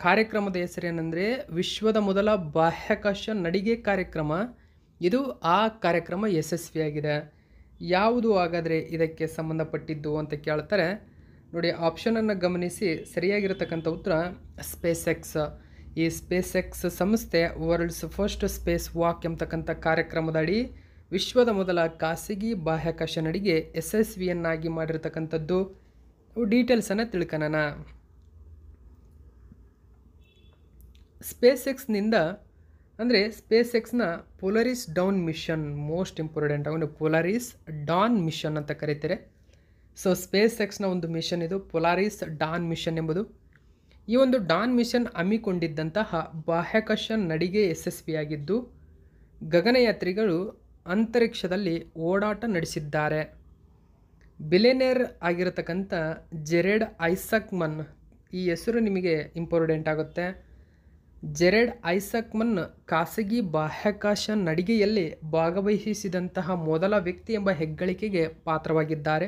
ಕಾರ್ಯಕ್ರಮದ ಹೆಸರೇನೆಂದರೆ ವಿಶ್ವದ ಮೊದಲ ಬಾಹ್ಯಾಕಾಶ ನಡಿಗೆ ಕಾರ್ಯಕ್ರಮ ಇದು ಆ ಕಾರ್ಯಕ್ರಮ ಯಶಸ್ವಿಯಾಗಿದೆ ಯಾವುದು ಹಾಗಾದರೆ ಇದಕ್ಕೆ ಸಂಬಂಧಪಟ್ಟಿದ್ದು ಅಂತ ಕೇಳ್ತಾರೆ ನೋಡಿ ಆಪ್ಷನನ್ನು ಗಮನಿಸಿ ಸರಿಯಾಗಿರತಕ್ಕಂಥ ಉತ್ತರ ಸ್ಪೇಸ್ ಎಕ್ಸ್ ಈ ಸ್ಪೇಸ್ ಎಕ್ಸ್ ಸಂಸ್ಥೆ ವರ್ಲ್ಡ್ಸ್ ಫಸ್ಟ್ ಸ್ಪೇಸ್ ವಾಕ್ ಎಂಬತಕ್ಕಂಥ ಕಾರ್ಯಕ್ರಮದಡಿ ವಿಶ್ವದ ಮೊದಲ ಖಾಸಗಿ ಬಾಹ್ಯಾಕಾಶ ನಡಿಗೆ ಯಶಸ್ವಿಯನ್ನಾಗಿ ಮಾಡಿರ್ತಕ್ಕಂಥದ್ದು ಡೀಟೇಲ್ಸನ್ನು ತಿಳ್ಕೊಳ ಸ್ಪೇಸ್ ಎಕ್ಸ್ನಿಂದ ಅಂದರೆ ಸ್ಪೇಸ್ ಎಕ್ಸ್ನ Polaris dawn mission most important ಅವನು ಪೋಲಾರಿಸ್ ಡಾನ್ ಮಿಷನ್ ಅಂತ ಕರೀತಾರೆ ಸೊ ಸ್ಪೇಸ್ ಎಕ್ಸ್ನ ಒಂದು ಮಿಷನ್ ಇದು ಪೊಲಾರಿಸ್ ಡಾನ್ ಮಿಷನ್ ಎಂಬುದು ಈ ಒಂದು ಡಾನ್ ಮಿಷನ್ ಹಮ್ಮಿಕೊಂಡಿದ್ದಂತಹ ಬಾಹ್ಯಾಕಾಶ ನಡಿಗೆ ಯಶಸ್ವಿಯಾಗಿದ್ದು ಗಗನಯಾತ್ರಿಗಳು ಅಂತರಿಕ್ಷದಲ್ಲಿ ಓಡಾಟ ನಡೆಸಿದ್ದಾರೆ ಬಿಲೆನೇರ್ ಆಗಿರತಕ್ಕಂಥ ಜೆರೆಡ್ ಐಸಕ್ಮನ್ ಈ ಹೆಸರು ನಿಮಗೆ ಇಂಪಾರ್ಟೆಂಟ್ ಆಗುತ್ತೆ ಜೆರೆಡ್ ಐಸಕ್ಮನ್ ಖಾಸಗಿ ಬಾಹ್ಯಾಕಾಶ ನಡಿಗೆಯಲ್ಲಿ ಭಾಗವಹಿಸಿದಂತಹ ಮೊದಲ ವ್ಯಕ್ತಿ ಎಂಬ ಹೆಗ್ಗಳಿಕೆಗೆ ಪಾತ್ರವಾಗಿದ್ದಾರೆ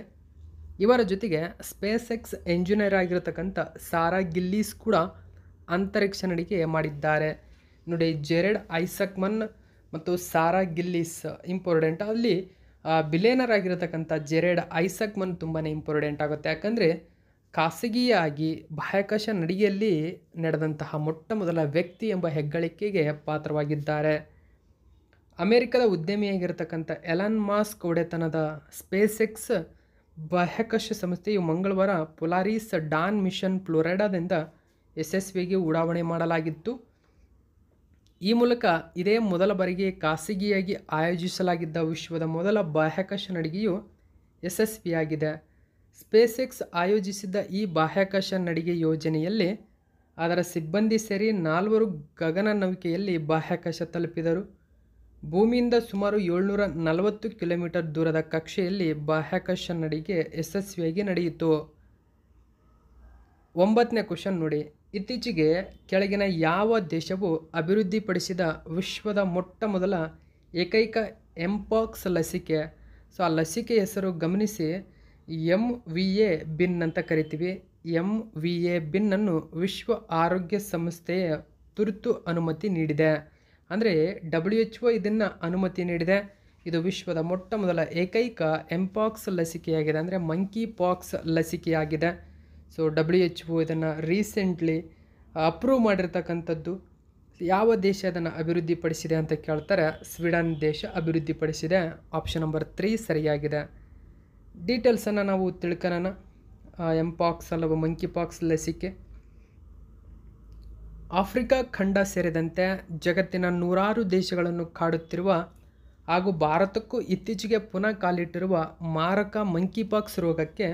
ಇವರ ಜೊತೆಗೆ ಸ್ಪೇಸ್ ಎಕ್ಸ್ ಎಂಜಿನಿಯರ್ ಆಗಿರತಕ್ಕಂಥ ಸಾರಾ ಗಿಲ್ಲೀಸ್ ಕೂಡ ಅಂತರಿಕ್ಷ ನಡಿಗೆ ಮಾಡಿದ್ದಾರೆ ನೋಡಿ ಜೆರೆಡ್ ಐಸಕ್ಮನ್ ಮತ್ತು ಸಾರಾ ಗಿಲ್ಲಿಸ್ ಇಂಪಾರ್ಟೆಂಟ್ ಅಲ್ಲಿ ಬಿಲೇನರ್ ಆಗಿರತಕ್ಕಂಥ ಜೆರೆಡ್ ಐಸಕ್ಮನ್ ತುಂಬಾ ಇಂಪಾರ್ಟೆಂಟ್ ಆಗುತ್ತೆ ಯಾಕಂದರೆ ಖಾಸಗಿಯಾಗಿ ಬಾಹ್ಯಾಕಾಶ ನಡಿಗೆಯಲ್ಲಿ ನಡೆದಂತಹ ಮೊಟ್ಟ ಮೊದಲ ವ್ಯಕ್ತಿ ಎಂಬ ಹೆಗ್ಗಳಿಕೆಗೆ ಪಾತ್ರವಾಗಿದ್ದಾರೆ ಅಮೆರಿಕದ ಉದ್ಯಮಿಯಾಗಿರತಕ್ಕಂಥ ಎಲನ್ ಮಾಸ್ಕ್ ಒಡೆತನದ ಸ್ಪೇಸ್ ಎಕ್ಸ್ ಬಾಹ್ಯಾಕಾಶ ಸಂಸ್ಥೆಯು ಮಂಗಳವಾರ ಪೊಲಾರಿಸ್ ಡಾನ್ ಮಿಷನ್ ಫ್ಲೋರಿಡಾದಿಂದ ಯಶಸ್ವಿಗೆ ಉಡಾವಣೆ ಮಾಡಲಾಗಿತ್ತು ಈ ಮೂಲಕ ಇದೇ ಮೊದಲ ಬಾರಿಗೆ ಖಾಸಗಿಯಾಗಿ ಆಯೋಜಿಸಲಾಗಿದ್ದ ವಿಶ್ವದ ಮೊದಲ ಬಾಹ್ಯಾಕಾಶ ನಡಿಗೆಯು ಯಶಸ್ವಿಯಾಗಿದೆ ಸ್ಪೇಸ್ ಎಕ್ಸ್ ಆಯೋಜಿಸಿದ್ದ ಈ ಬಾಹ್ಯಾಕಾಶ ನಡಿಗೆ ಯೋಜನೆಯಲ್ಲಿ ಅದರ ಸಿಬ್ಬಂದಿ ಸೇರಿ ನಾಲ್ವರು ಗಗನ ನೌಕೆಯಲ್ಲಿ ಬಾಹ್ಯಾಕಾಶ ತಲುಪಿದರು ಭೂಮಿಯಿಂದ ಸುಮಾರು ಏಳ್ನೂರ ನಲವತ್ತು ಕಿಲೋಮೀಟರ್ ದೂರದ ಕಕ್ಷೆಯಲ್ಲಿ ಬಾಹ್ಯಾಕಾಶ ನಡಿಗೆ ಯಶಸ್ವಿಯಾಗಿ ನಡೆಯಿತು ಒಂಬತ್ತನೇ ಕ್ವಶನ್ ನೋಡಿ ಇತ್ತೀಚೆಗೆ ಕೆಳಗಿನ ಯಾವ ದೇಶವು ಅಭಿವೃದ್ಧಿಪಡಿಸಿದ ವಿಶ್ವದ ಮೊಟ್ಟ ಮೊದಲ ಏಕೈಕ ಎಂಪಾಕ್ಸ್ ಲಸಿಕೆ ಸೊ ಆ ಲಸಿಕೆ ಹೆಸರು ಗಮನಿಸಿ ಎಮ್ ವಿ ಎ ಬಿನ್ ಅಂತ ಕರಿತೀವಿ ಎಮ್ ವಿ ಎ ಬಿನ್ನನ್ನು ವಿಶ್ವ ಆರೋಗ್ಯ ಸಂಸ್ಥೆಯ ತುರ್ತು ಅನುಮತಿ ನೀಡಿದೆ ಅಂದರೆ ಡಬ್ಲ್ಯೂ ಎಚ್ ಒ ಇದನ್ನು ಅನುಮತಿ ನೀಡಿದೆ ಇದು ವಿಶ್ವದ ಮೊಟ್ಟ ಮೊದಲ ಏಕೈಕ ಎಂಪಾಕ್ಸ್ ಲಸಿಕೆಯಾಗಿದೆ ಅಂದರೆ ಮಂಕಿ ಪಾಕ್ಸ್ ಲಸಿಕೆಯಾಗಿದೆ ಸೊ ಡಬ್ಲ್ಯೂ ಎಚ್ ಓ ಇದನ್ನು ರೀಸೆಂಟ್ಲಿ ಅಪ್ರೂವ್ ಮಾಡಿರ್ತಕ್ಕಂಥದ್ದು ಯಾವ ದೇಶ ಅದನ್ನು ಅಭಿವೃದ್ಧಿಪಡಿಸಿದೆ ಅಂತ ಕೇಳ್ತಾರೆ ಸ್ವೀಡನ್ ದೇಶ ಅಭಿವೃದ್ಧಿಪಡಿಸಿದೆ ಆಪ್ಷನ್ ನಂಬರ್ ತ್ರೀ ಸರಿಯಾಗಿದೆ ಡೀಟೇಲ್ಸನ್ನು ನಾವು ತಿಳ್ಕೊಳ್ಳೋಣ ಎಂ ಪಾಕ್ಸ್ ಅಲ್ಲವ ಮಂಕಿ ಪಾಕ್ಸ್ ಲಸಿಕೆ ಆಫ್ರಿಕಾ ಖಂಡ ಸೇರಿದಂತೆ ಜಗತ್ತಿನ ನೂರಾರು ದೇಶಗಳನ್ನು ಕಾಡುತ್ತಿರುವ ಹಾಗೂ ಭಾರತಕ್ಕೂ ಇತ್ತೀಚೆಗೆ ಪುನಃ ಕಾಲಿಟ್ಟಿರುವ ಮಾರಕ ಮಂಕಿಪಾಕ್ಸ್ ರೋಗಕ್ಕೆ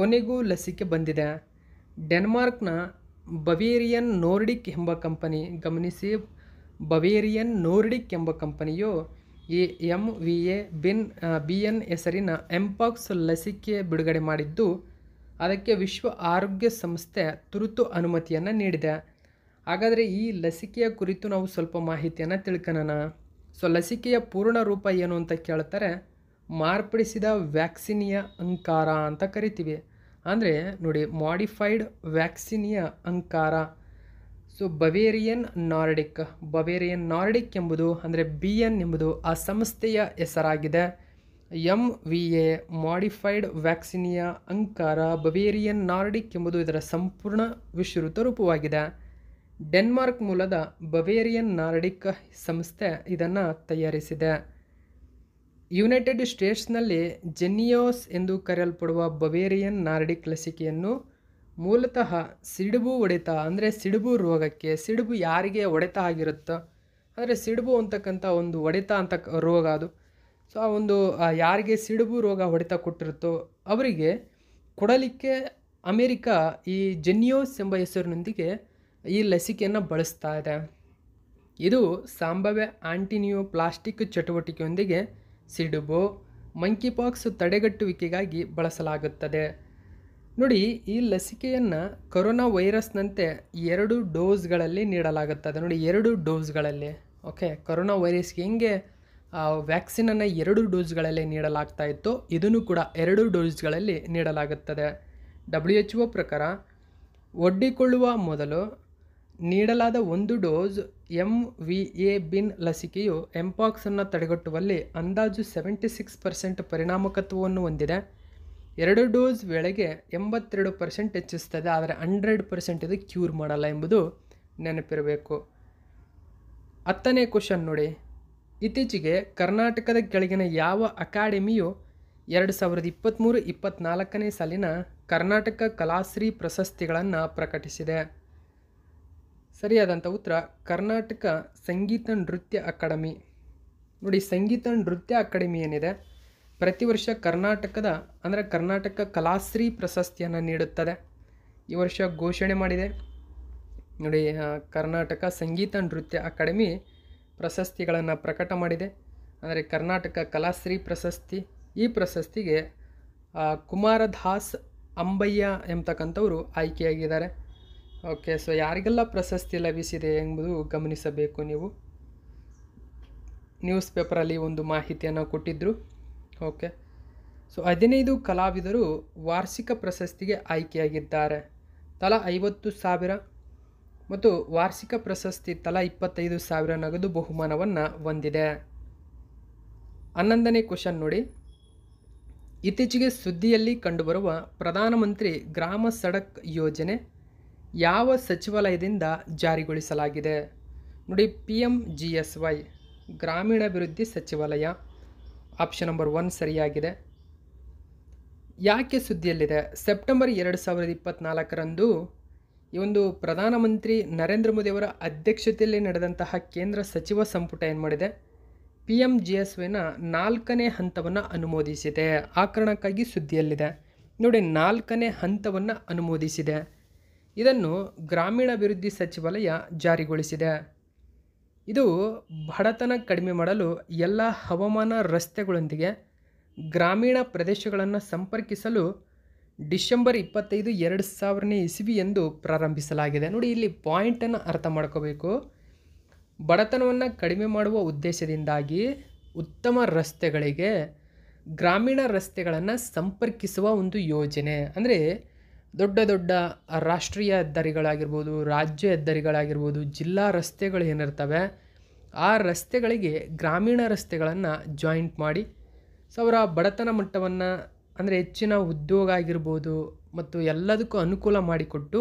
ಕೊನೆಗೂ ಲಸಿಕೆ ಬಂದಿದೆ ಡೆನ್ಮಾರ್ಕ್ನ ಬವೇರಿಯನ್ ನೋರ್ಡಿಕ್ ಎಂಬ ಕಂಪನಿ ಗಮನಿಸಿ ಬವೇರಿಯನ್ ನೋರ್ಡಿಕ್ ಎಂಬ ಕಂಪನಿಯು A M V A B N B N ಹೆಸರಿನ ಎಂಪಾಕ್ಸ್ ಲಸಿಕೆ ಬಿಡುಗಡೆ ಮಾಡಿದ್ದು ಅದಕ್ಕೆ ವಿಶ್ವ ಆರೋಗ್ಯ ಸಂಸ್ಥೆ ತುರ್ತು ಅನುಮತಿಯನ್ನು ನೀಡಿದೆ ಹಾಗಾದರೆ ಈ ಲಸಿಕೆಯ ಕುರಿತು ನಾವು ಸ್ವಲ್ಪ ಮಾಹಿತಿಯನ್ನು ತಿಳ್ಕೊಳ್ಳೋಣ ಸೊ ಲಸಿಕೆಯ ಪೂರ್ಣ ರೂಪ ಏನು ಅಂತ ಕೇಳ್ತಾರೆ ಮಾರ್ಪಡಿಸಿದ ವ್ಯಾಕ್ಸಿನಿಯ ಅಂಕಾರ ಅಂತ ಕರಿತೀವಿ ಅಂದರೆ ನೋಡಿ modified vaccinia Ankara so Bavarian Nordic Bavarian Nordic ಎಂಬುದು ಅಂದರೆ ಬಿ ಎನ್ ಎಂಬುದು ಆ ಸಂಸ್ಥೆಯ ಹೆಸರಾಗಿದೆ M V A modified vaccinia Ankara Bavarian Nordic ಎಂಬುದು ಇದರ ಸಂಪೂರ್ಣ ವಿಶ್ರುತ ರೂಪವಾಗಿದೆ ಡೆನ್ಮಾರ್ಕ್ ಮೂಲದ ಬವೇರಿಯನ್ ನಾರ್ಡಿಕ್ ಸಂಸ್ಥೆ ಇದನ್ನು ತಯಾರಿಸಿದೆ ಯುನೈಟೆಡ್ ಸ್ಟೇಟ್ಸ್ನಲ್ಲಿ ಜೆನ್ನಿಯೋಸ್ ಎಂದು ಕರೆಯಲ್ಪಡುವ ಬವೇರಿಯನ್ ನಾರ್ಡಿಕ್ ಲಸಿಕೆಯನ್ನು ಮೂಲತಃ ಸಿಡುಬು ಒಡೆತ ಅಂದರೆ ಸಿಡುಬು ರೋಗಕ್ಕೆ ಸಿಡುಬು ಯಾರಿಗೆ ಒಡೆತ ಆಗಿರುತ್ತೋ ಅಂದರೆ ಸಿಡುಬು ಅಂತಕ್ಕಂಥ ಒಂದು ಒಡೆತ ಅಂತ ರೋಗ ಅದು ಸೊ ಆ ಒಂದು ಯಾರಿಗೆ ಸಿಡುಬು ರೋಗ ಹೊಡೆತ ಕೊಟ್ಟಿರುತ್ತೋ ಅವರಿಗೆ ಕೊಡಲಿಕ್ಕೆ ಅಮೇರಿಕಾ ಈ ಜೆನ್ಯೋಸ್ ಎಂಬ ಹೆಸರಿನೊಂದಿಗೆ ಈ ಲಸಿಕೆಯನ್ನು ಬಳಸ್ತಾ ಇದೆ ಇದು ಸಾಂಬವ್ಯ ಆಂಟಿನಿಯೋ ಪ್ಲಾಸ್ಟಿಕ್ ಚಟುವಟಿಕೆಯೊಂದಿಗೆ ಸಿಡುಬು ಮಂಕಿಪಾಕ್ಸ್ ತಡೆಗಟ್ಟುವಿಕೆಗಾಗಿ ಬಳಸಲಾಗುತ್ತದೆ ನೋಡಿ ಈ ಲಸಿಕೆಯನ್ನು ಕೊರೋನಾ ವೈರಸ್ನಂತೆ ಎರಡು ಡೋಸ್ಗಳಲ್ಲಿ ನೀಡಲಾಗುತ್ತದೆ ನೋಡಿ ಎರಡು ಡೋಸ್ಗಳಲ್ಲಿ ಓಕೆ ಕೊರೋನಾ ವೈರಸ್ಗೆ ಹೆಂಗೆ ವ್ಯಾಕ್ಸಿನನ್ನು ಎರಡು ಡೋಸ್ಗಳಲ್ಲಿ ನೀಡಲಾಗ್ತಾ ಇತ್ತು ಇದನ್ನು ಕೂಡ ಎರಡು ಡೋಸ್ಗಳಲ್ಲಿ ನೀಡಲಾಗುತ್ತದೆ ಡಬ್ಲ್ಯೂ ಎಚ್ ಒ ಪ್ರಕಾರ ಒಡ್ಡಿಕೊಳ್ಳುವ ಮೊದಲು ನೀಡಲಾದ ಒಂದು dose M V A B N ಲಸಿಕೆಯು ಎಂಪಾಕ್ಸನ್ನು ತಡೆಗಟ್ಟುವಲ್ಲಿ ಅಂದಾಜು ಸೆವೆಂಟಿ ಸಿಕ್ಸ್ ಪರ್ಸೆಂಟ್ ಪರಿಣಾಮಕತ್ವವನ್ನು ಹೊಂದಿದೆ ಎರಡು ಡೋಸ್ ವೇಳೆಗೆ ಎಂಬತ್ತೆರಡು ಪರ್ಸೆಂಟ್ ಹೆಚ್ಚಿಸ್ತದೆ ಆದರೆ ಹಂಡ್ರೆಡ್ ಪರ್ಸೆಂಟ್ ಇದು ಕ್ಯೂರ್ ಮಾಡಲ್ಲ ಎಂಬುದು ನೆನಪಿರಬೇಕು ಹತ್ತನೇ ಕ್ವಶನ್ ನೋಡಿ ಇತ್ತೀಚೆಗೆ ಕರ್ನಾಟಕದ ಕೆಳಗಿನ ಯಾವ ಅಕಾಡೆಮಿಯು ಎರಡು ಸಾವಿರದ ಇಪ್ಪತ್ತ್ಮೂರು ಇಪ್ಪತ್ತ್ನಾಲ್ಕನೇ ಸಾಲಿನ ಕರ್ನಾಟಕ ಕಲಾಶ್ರೀ ಪ್ರಶಸ್ತಿಗಳನ್ನು ಪ್ರಕಟಿಸಿದೆ ಸರಿಯಾದಂಥ ಉತ್ತರ ಕರ್ನಾಟಕ ಸಂಗೀತ ನೃತ್ಯ ಅಕಾಡೆಮಿ ನೋಡಿ ಸಂಗೀತ ನೃತ್ಯ ಅಕಾಡೆಮಿ ಏನಿದೆ ಪ್ರತಿ ವರ್ಷ ಕರ್ನಾಟಕದ ಅಂದರೆ ಕರ್ನಾಟಕ ಕಲಾಶ್ರೀ ಪ್ರಶಸ್ತಿಯನ್ನು ನೀಡುತ್ತದೆ ಈ ವರ್ಷ ಘೋಷಣೆ ಮಾಡಿದೆ ನೋಡಿ ಕರ್ನಾಟಕ ಸಂಗೀತ ನೃತ್ಯ ಅಕಾಡೆಮಿ ಪ್ರಶಸ್ತಿಗಳನ್ನು ಪ್ರಕಟ ಮಾಡಿದೆ ಅಂದರೆ ಕರ್ನಾಟಕ ಕಲಾಶ್ರೀ ಪ್ರಶಸ್ತಿ ಈ ಪ್ರಶಸ್ತಿಗೆ ಕುಮಾರದಾಸ್ ಅಂಬಯ್ಯ ಎಂಬತಕ್ಕಂಥವರು ಆಯ್ಕೆಯಾಗಿದ್ದಾರೆ ಓಕೆ ಸೊ ಯಾರಿಗೆಲ್ಲ ಪ್ರಶಸ್ತಿ ಲಭಿಸಿದೆ ಎಂಬುದು ಗಮನಿಸಬೇಕು ನೀವು ನ್ಯೂಸ್ ಪೇಪರಲ್ಲಿ ಒಂದು ಮಾಹಿತಿಯನ್ನು ಕೊಟ್ಟಿದ್ದರು ಓಕೆ ಸೊ ಹದಿನೈದು ಕಲಾವಿದರು ವಾರ್ಷಿಕ ಪ್ರಶಸ್ತಿಗೆ ಆಯ್ಕೆಯಾಗಿದ್ದಾರೆ ತಲಾ ಐವತ್ತು ಸಾವಿರ ಮತ್ತು ವಾರ್ಷಿಕ ಪ್ರಶಸ್ತಿ ತಲಾ ಇಪ್ಪತ್ತೈದು ಸಾವಿರ ನಗದು ಬಹುಮಾನವನ್ನು ಹೊಂದಿದೆ ಹನ್ನೊಂದನೇ ಕ್ವಶನ್ ನೋಡಿ ಇತ್ತೀಚೆಗೆ ಸುದ್ದಿಯಲ್ಲಿ ಕಂಡುಬರುವ ಪ್ರಧಾನಮಂತ್ರಿ ಗ್ರಾಮ ಸಡಕ್ ಯೋಜನೆ ಯಾವ ಸಚಿವಾಲಯದಿಂದ ಜಾರಿಗೊಳಿಸಲಾಗಿದೆ ನೋಡಿ P M G S Y ಗ್ರಾಮೀಣಾಭಿವೃದ್ಧಿ ಸಚಿವಾಲಯ ಆಪ್ಷನ್ ನಂಬರ್ ಒನ್ ಸರಿಯಾಗಿದೆ ಯಾಕೆ ಸುದ್ದಿಯಲ್ಲಿದೆ ಸೆಪ್ಟೆಂಬರ್ ಎರಡು ಸಾವಿರದ ಇಪ್ಪತ್ತ್ನಾಲ್ಕರಂದು ಈ ಒಂದು ಪ್ರಧಾನಮಂತ್ರಿ ನರೇಂದ್ರ ಮೋದಿಯವರ ಅಧ್ಯಕ್ಷತೆಯಲ್ಲಿ ನಡೆದಂತಹ ಕೇಂದ್ರ ಸಚಿವ ಸಂಪುಟ ಏನು ಮಾಡಿದೆ ಪಿ ಎಮ್ ಜಿ ಎಸ್ ವೈನ ನಾಲ್ಕನೇ ಹಂತವನ್ನು ಅನುಮೋದಿಸಿದೆ ಆ ಕಾರಣಕ್ಕಾಗಿ ಸುದ್ದಿಯಲ್ಲಿದೆ ನೋಡಿ ನಾಲ್ಕನೇ ಹಂತವನ್ನು ಅನುಮೋದಿಸಿದೆ ಇದನ್ನು ಗ್ರಾಮೀಣಾಭಿವೃದ್ಧಿ ಸಚಿವಾಲಯ ಜಾರಿಗೊಳಿಸಿದೆ ಇದು ಬಡತನ ಕಡಿಮೆ ಮಾಡಲು ಎಲ್ಲ ಹವಾಮಾನ ರಸ್ತೆಗಳೊಂದಿಗೆ ಗ್ರಾಮೀಣ ಪ್ರದೇಶಗಳನ್ನು ಸಂಪರ್ಕಿಸಲು ಡಿಸೆಂಬರ್ ಇಪ್ಪತ್ತೈದು ಎರಡು ಸಾವಿರನೇ ಇಸವಿ ಎಂದು ಪ್ರಾರಂಭಿಸಲಾಗಿದೆ ನೋಡಿ ಇಲ್ಲಿ ಪಾಯಿಂಟನ್ನು ಅರ್ಥ ಮಾಡ್ಕೋಬೇಕು ಬಡತನವನ್ನು ಕಡಿಮೆ ಮಾಡುವ ಉದ್ದೇಶದಿಂದಾಗಿ ಉತ್ತಮ ರಸ್ತೆಗಳಿಗೆ ಗ್ರಾಮೀಣ ರಸ್ತೆಗಳನ್ನು ಸಂಪರ್ಕಿಸುವ ಒಂದು ಯೋಜನೆ ಅಂದರೆ ದೊಡ್ಡ ದೊಡ್ಡ ರಾಷ್ಟ್ರೀಯ ಹೆದ್ದಾರಿಗಳಾಗಿರ್ಬೋದು ರಾಜ್ಯ ಹೆದ್ದಾರಿಗಳಾಗಿರ್ಬೋದು ಜಿಲ್ಲಾ ರಸ್ತೆಗಳು ಏನಿರ್ತವೆ ಆ ರಸ್ತೆಗಳಿಗೆ ಗ್ರಾಮೀಣ ರಸ್ತೆಗಳನ್ನು ಜಾಯಿಂಟ್ ಮಾಡಿ ಸೊ ಅವರ ಬಡತನ ಮಟ್ಟವನ್ನು ಅಂದರೆ ಹೆಚ್ಚಿನ ಉದ್ಯೋಗ ಆಗಿರ್ಬೋದು ಮತ್ತು ಎಲ್ಲದಕ್ಕೂ ಅನುಕೂಲ ಮಾಡಿಕೊಟ್ಟು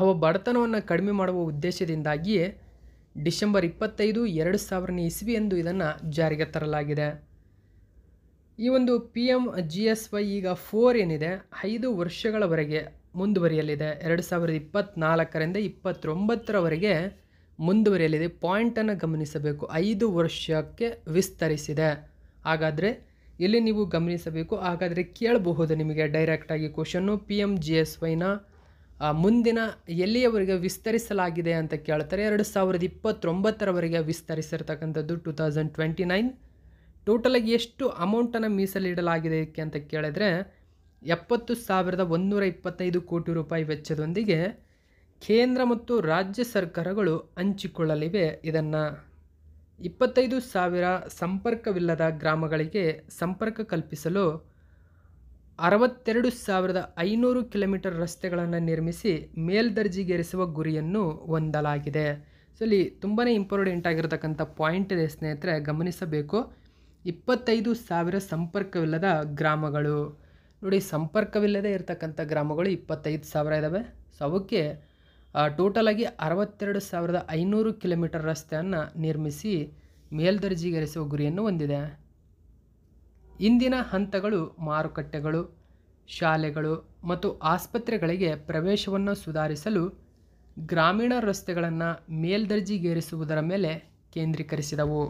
ಅವ ಬಡತನವನ್ನು ಕಡಿಮೆ ಮಾಡುವ ಉದ್ದೇಶದಿಂದಾಗಿಯೇ ಡಿಸೆಂಬರ್ ಇಪ್ಪತ್ತೈದು ಎರಡು ಸಾವಿರನೇ ಎಂದು ಇದನ್ನು ಜಾರಿಗೆ ತರಲಾಗಿದೆ ಈ ಒಂದು P M G S Y ಈಗ ಫೋರ್ ಏನಿದೆ ಐದು ವರ್ಷಗಳವರೆಗೆ ಮುಂದುವರಿಯಲಿದೆ ಎರಡು ಸಾವಿರದ ಇಪ್ಪತ್ತ್ನಾಲ್ಕರಿಂದ ಇಪ್ಪತ್ತೊಂಬತ್ತರವರೆಗೆ ಮುಂದುವರಿಯಲಿದೆ ಪಾಯಿಂಟನ್ನು ಗಮನಿಸಬೇಕು ಐದು ವರ್ಷಕ್ಕೆ ವಿಸ್ತರಿಸಿದೆ ಹಾಗಾದರೆ ಎಲ್ಲಿ ನೀವು ಗಮನಿಸಬೇಕು ಹಾಗಾದರೆ ಕೇಳಬಹುದು ನಿಮಗೆ ಡೈರೆಕ್ಟಾಗಿ question P M G S ವೈನ ಮುಂದಿನ ಎಲ್ಲಿಯವರೆಗೆ ವಿಸ್ತರಿಸಲಾಗಿದೆ ಅಂತ ಕೇಳ್ತಾರೆ ಎರಡು ಸಾವಿರದ ಇಪ್ಪತ್ತೊಂಬತ್ತರವರೆಗೆ ವಿಸ್ತರಿಸಿರ್ತಕ್ಕಂಥದ್ದು ಟು ತೌಸಂಡ್ ಟ್ವೆಂಟಿ ನೈನ್ ಟೋಟಲಾಗಿ ಎಷ್ಟು ಅಮೌಂಟನ್ನು ಮೀಸಲಿಡಲಾಗಿದೆ ಇದಕ್ಕೆ ಅಂತ ಕೇಳಿದ್ರೆ ಎಪ್ಪತ್ತು ಸಾವಿರದ ಒಂದೂರ ಇಪ್ಪತ್ತೈದು ಕೋಟಿ ರೂಪಾಯಿ ವೆಚ್ಚದೊಂದಿಗೆ ಕೇಂದ್ರ ಮತ್ತು ರಾಜ್ಯ ಸರ್ಕಾರಗಳು ಹಂಚಿಕೊಳ್ಳಲಿವೆ ಇದನ್ನು ಇಪ್ಪತ್ತೈದು ಸಾವಿರ ಸಂಪರ್ಕವಿಲ್ಲದ ಗ್ರಾಮಗಳಿಗೆ ಸಂಪರ್ಕ ಕಲ್ಪಿಸಲು ಅರವತ್ತೆರಡು ಸಾವಿರದ ಐನೂರು ಕಿಲೋಮೀಟರ್ ರಸ್ತೆಗಳನ್ನು ನಿರ್ಮಿಸಿ ಮೇಲ್ದರ್ಜೆಗೇರಿಸುವ ಗುರಿಯನ್ನು ಹೊಂದಲಾಗಿದೆ ಸೊ ಇಲ್ಲಿ ತುಂಬಾ ಇಂಪಾರ್ಟೆಂಟ್ ಆಗಿರತಕ್ಕಂಥ ಪಾಯಿಂಟ್ ಇದೆ ಸ್ನೇಹಿತರೆ ಗಮನಿಸಬೇಕು ಇಪ್ಪತ್ತೈದು ಸಾವಿರ ಸಂಪರ್ಕವಿಲ್ಲದ ಗ್ರಾಮಗಳು ನೋಡಿ ಸಂಪರ್ಕವಿಲ್ಲದೆ ಇರತಕ್ಕಂಥ ಗ್ರಾಮಗಳು ಇಪ್ಪತ್ತೈದು ಸಾವಿರ ಇದ್ದಾವೆ ಸೊ ಅವಕ್ಕೆ ಟೋಟಲಾಗಿ ಅರವತ್ತೆರಡು ಸಾವಿರದ ಐನೂರು ಕಿಲೋಮೀಟರ್ ರಸ್ತೆಯನ್ನು ನಿರ್ಮಿಸಿ ಮೇಲ್ದರ್ಜೆಗೇರಿಸುವ ಗುರಿಯನ್ನು ಹೊಂದಿದೆ ಇಂದಿನ ಹಂತಗಳು ಮಾರುಕಟ್ಟೆಗಳು ಶಾಲೆಗಳು ಮತ್ತು ಆಸ್ಪತ್ರೆಗಳಿಗೆ ಪ್ರವೇಶವನ್ನು ಸುಧಾರಿಸಲು ಗ್ರಾಮೀಣ ರಸ್ತೆಗಳನ್ನು ಮೇಲ್ದರ್ಜೆಗೇರಿಸುವುದರ ಮೇಲೆ ಕೇಂದ್ರೀಕರಿಸಿದವು